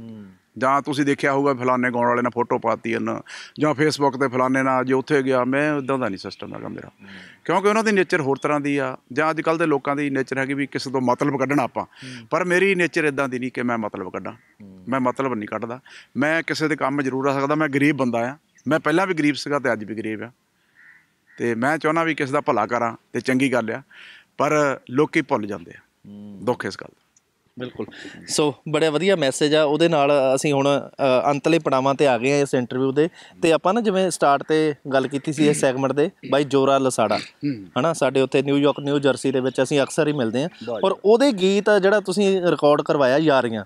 Speaker 2: ਜਾਂ ਤੁਸੀਂ ਦੇਖਿਆ ਹੋਊਗਾ ਫਲਾਣੇ ਗਾਉਣ ਵਾਲੇ ਨਾਲ ਫੋਟੋ ਪਾਤੀ ਹਨ ਜਾਂ ਫੇਸਬੁੱਕ ਤੇ ਫਲਾਣੇ ਨਾਲ ਜੇ ਉੱਥੇ ਗਿਆ ਮੈਂ ਉਦਾਂ ਦਾ ਨਹੀਂ ਸਿਸਟਮ ਹੈਗਾ ਮੇਰਾ ਕਿਉਂਕਿ ਉਹਨਾਂ ਦੀ ਨੇਚਰ ਹੋਰ ਤਰ੍ਹਾਂ ਦੀ ਆ ਜਾਂ ਅੱਜ ਕੱਲ ਦੇ ਲੋਕਾਂ ਦੀ ਨੇਚਰ ਹੈਗੀ ਵੀ ਕਿਸੇ ਤੋਂ ਮਤਲਬ ਕੱਢਣਾ ਆਪਾਂ ਪਰ ਮੇਰੀ ਨੇਚਰ ਇਦਾਂ ਦੀ ਨਹੀਂ ਕਿ ਮੈਂ ਮਤਲਬ ਕੱਢਾਂ ਮੈਂ ਮਤਲਬ ਨਹੀਂ ਕੱਢਦਾ ਮੈਂ ਕਿਸੇ ਦੇ ਕੰਮ ਜ਼ਰੂਰ ਆ ਸਕਦਾ ਮੈਂ ਗਰੀਬ ਬੰਦਾ ਆ ਮੈਂ ਪਹਿਲਾਂ ਵੀ ਗਰੀਬ ਸੀਗਾ ਤੇ ਅੱਜ ਵੀ ਗਰੀਬ ਆ ਤੇ ਮੈਂ ਚਾਹਣਾ ਵੀ ਕਿਸੇ ਦਾ ਭਲਾ ਕਰਾਂ ਤੇ ਚੰਗੀ ਗੱਲ ਆ ਪਰ ਲੋਕੀ ਭੁੱਲ ਜਾਂਦੇ ਆ ਦੁੱਖ ਇਸ ਗੱਲ
Speaker 1: ਬਿਲਕੁਲ ਸੋ ਬੜਾ ਵਧੀਆ ਮੈਸੇਜ ਆ ਉਹਦੇ ਨਾਲ ਅਸੀਂ ਹੁਣ ਅੰਤਲੇ ਪੜਾਵਾਂ ਤੇ ਆ ਗਏ ਆ ਇਸ ਇੰਟਰਵਿਊ ਦੇ ਤੇ ਆਪਾਂ ਨਾ ਜਿਵੇਂ ਸਟਾਰਟ ਤੇ ਗੱਲ ਕੀਤੀ ਸੀ ਇਸ ਸੈਗਮੈਂਟ ਦੇ ਬਾਈ ਜੋਰਾ ਲਸਾੜਾ ਹਨਾ ਸਾਡੇ ਉੱਥੇ ਨਿਊਯਾਰਕ ਨਿਊ ਜਰਸੀ ਦੇ ਵਿੱਚ ਅਸੀਂ ਅਕਸਰ ਹੀ ਮਿਲਦੇ ਆ ਔਰ ਉਹਦੇ ਗੀਤ ਜਿਹੜਾ ਤੁਸੀਂ ਰਿਕਾਰਡ ਕਰਵਾਇਆ ਯਾਰੀਆਂ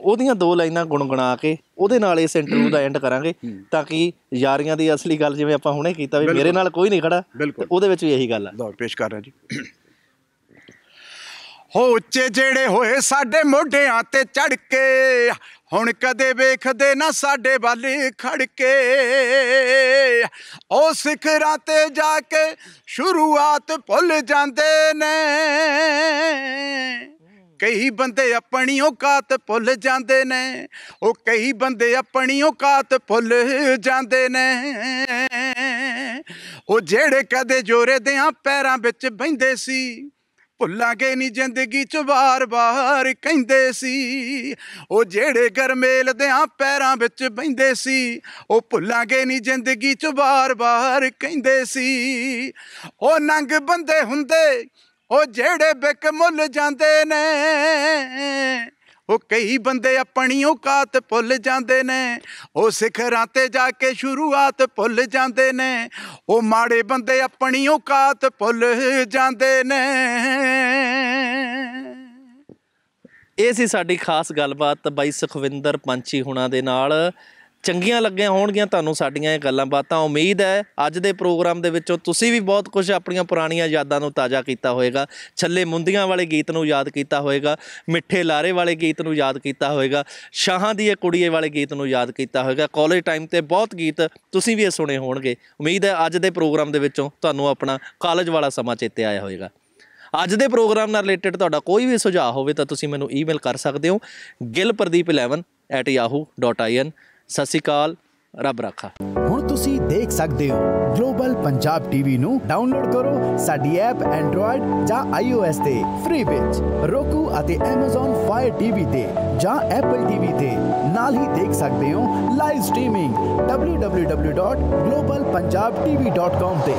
Speaker 1: ਉਹਦੀਆਂ ਦੋ ਲਾਈਨਾਂ ਗੁੰਗਣਾ ਕੇ ਉਹਦੇ ਨਾਲ ਇਸ ਇੰਟਰਵਿਊ ਦਾ ਐਂਡ ਕਰਾਂਗੇ ਤਾਂ ਕਿ ਯਾਰੀਆਂ ਦੀ ਅਸਲੀ ਗੱਲ ਜਿਵੇਂ ਆਪਾਂ ਹੁਣੇ ਕੀਤਾ ਵੀ ਮੇਰੇ ਨਾਲ ਕੋਈ ਨਹੀਂ ਖੜਾ ਉਹਦੇ ਵਿੱਚ ਵੀ ਇਹੀ ਗੱਲ
Speaker 2: ਆ ਲਓ ਪੇਸ਼ ਕਰ ਰਿਹਾ ਜੀ ਹੋ ਉੱਚੇ ਜਿਹੜੇ ਹੋਏ ਸਾਡੇ ਮੋਢਿਆਂ ਤੇ ਚੜ ਕੇ ਹੁਣ ਕਦੇ ਵੇਖਦੇ ਨਾ ਸਾਡੇ ਵਾਲੀ ਖੜ ਕੇ ਉਹ ਸਿਖਰਾਂ ਤੇ ਜਾ ਕੇ ਸ਼ੁਰੂਆਤ ਭੁੱਲ ਜਾਂਦੇ ਨੇ ਕਈ ਬੰਦੇ ਆਪਣੀ ਔਕਾਤ ਭੁੱਲ ਜਾਂਦੇ ਨੇ ਉਹ ਕਈ ਬੰਦੇ ਆਪਣੀ ਔਕਾਤ ਭੁੱਲ ਜਾਂਦੇ ਨੇ ਉਹ ਜਿਹੜੇ ਕਦੇ ਜੋਰੇ ਦੇ ਆ ਪੈਰਾਂ ਵਿੱਚ ਬੈਂਦੇ ਸੀ ਕੇ ਨਹੀਂ ਜ਼ਿੰਦਗੀ ਚ ਵਾਰ-ਵਾਰ ਕਹਿੰਦੇ ਸੀ ਉਹ ਜਿਹੜੇ ਗਰਮੇਲ ਆ ਪੈਰਾਂ ਵਿੱਚ ਬੈੰਦੇ ਸੀ ਉਹ ਕੇ ਨਹੀਂ ਜ਼ਿੰਦਗੀ ਚ ਵਾਰ-ਵਾਰ ਕਹਿੰਦੇ ਸੀ ਉਹ ਨੰਗ ਬੰਦੇ ਹੁੰਦੇ ਉਹ ਜਿਹੜੇ ਬਿਕ ਮੁੱਲ ਜਾਂਦੇ ਨੇ ਉਹ ਕਈ ਬੰਦੇ ਆਪਣੀ ਔਕਾਤ ਭੁੱਲ ਜਾਂਦੇ ਨੇ ਉਹ ਸਿਖਰਾਂ ਤੇ ਜਾ ਕੇ ਸ਼ੁਰੂਆਤ ਭੁੱਲ ਜਾਂਦੇ ਨੇ ਉਹ ਮਾੜੇ ਬੰਦੇ ਆਪਣੀ ਔਕਾਤ ਭੁੱਲ ਜਾਂਦੇ ਨੇ
Speaker 1: ਇਹ ਸੀ ਸਾਡੀ ਖਾਸ ਗੱਲਬਾਤ ਬਾਈ ਸੁਖਵਿੰਦਰ ਪੰਚੀ ਹੁਣਾਂ ਦੇ ਨਾਲ ਚੰਗੀਆਂ ਲੱਗੀਆਂ ਹੋਣਗੀਆਂ ਤੁਹਾਨੂੰ ਸਾਡੀਆਂ ਇਹ ਗੱਲਾਂ ਬਾਤਾਂ ਉਮੀਦ ਹੈ ਅੱਜ ਦੇ ਪ੍ਰੋਗਰਾਮ ਦੇ ਵਿੱਚੋਂ ਤੁਸੀਂ ਵੀ ਬਹੁਤ ਕੁਝ ਆਪਣੀਆਂ ਪੁਰਾਣੀਆਂ ਯਾਦਾਂ ਨੂੰ ਤਾਜ਼ਾ ਕੀਤਾ ਹੋਵੇਗਾ ਛੱਲੇ ਮੁੰਦੀਆਂ ਵਾਲੇ ਗੀਤ ਨੂੰ ਯਾਦ ਕੀਤਾ ਹੋਵੇਗਾ ਮਿੱਠੇ ਲਾਰੇ ਵਾਲੇ ਗੀਤ ਨੂੰ ਯਾਦ ਕੀਤਾ ਹੋਵੇਗਾ ਸ਼ਾਹਾਂ ਦੀ ਇਹ ਕੁੜੀਏ ਵਾਲੇ ਗੀਤ ਨੂੰ ਯਾਦ ਕੀਤਾ ਹੋਵੇਗਾ ਕਾਲਜ ਟਾਈਮ ਤੇ ਬਹੁਤ ਗੀਤ ਤੁਸੀਂ ਵੀ ਇਹ ਸੁਣੇ ਹੋਣਗੇ ਉਮੀਦ ਹੈ ਅੱਜ ਦੇ ਪ੍ਰੋਗਰਾਮ ਦੇ ਵਿੱਚੋਂ ਤੁਹਾਨੂੰ ਆਪਣਾ ਕਾਲਜ ਵਾਲਾ ਸਮਾਂ ਚੇਤੇ ਆਇਆ ਹੋਵੇਗਾ ਅੱਜ ਦੇ ਪ੍ਰੋਗਰਾਮ ਨਾਲ ਰਿਲੇਟਡ ਤੁਹਾਡਾ ਕੋਈ ਵੀ ਸੁਝਾਅ ਹੋਵੇ ਤਾਂ ਤੁਸੀਂ ਮੈਨੂੰ ਈਮੇਲ ਕਰ ਸਕਦੇ ਹੋ gilpradeep11@yahoo.in ਸਤਿ ਸ਼੍ਰੀ ਅਕਾਲ ਰੱਬ ਰਾਖਾ ਹੁਣ
Speaker 2: ਤੁਸੀਂ ਦੇਖ ਸਕਦੇ ਹੋ ਗਲੋਬਲ ਪੰਜਾਬ ਟੀਵੀ ਨੂੰ ਡਾਊਨਲੋਡ ਕਰੋ
Speaker 1: ਸਾਡੀ ਐਪ ਐਂਡਰੋਇਡ ਜਾਂ ਆਈਓਐਸ ਤੇ ਫ੍ਰੀ ਵਿੱਚ ਰੋਕੂ ਅਤੇ Amazon ਫਾਇਰ ਟੀਵੀ ਤੇ ਜਾਂ ਐਪਲ ਟੀਵੀ ਤੇ ਨਾਲ ਹੀ ਦੇਖ ਸਕਦੇ ਹੋ ਲਾਈਵ ਸਟ੍ਰੀਮਿੰਗ
Speaker 3: www.globalpunjabtv.com ਤੇ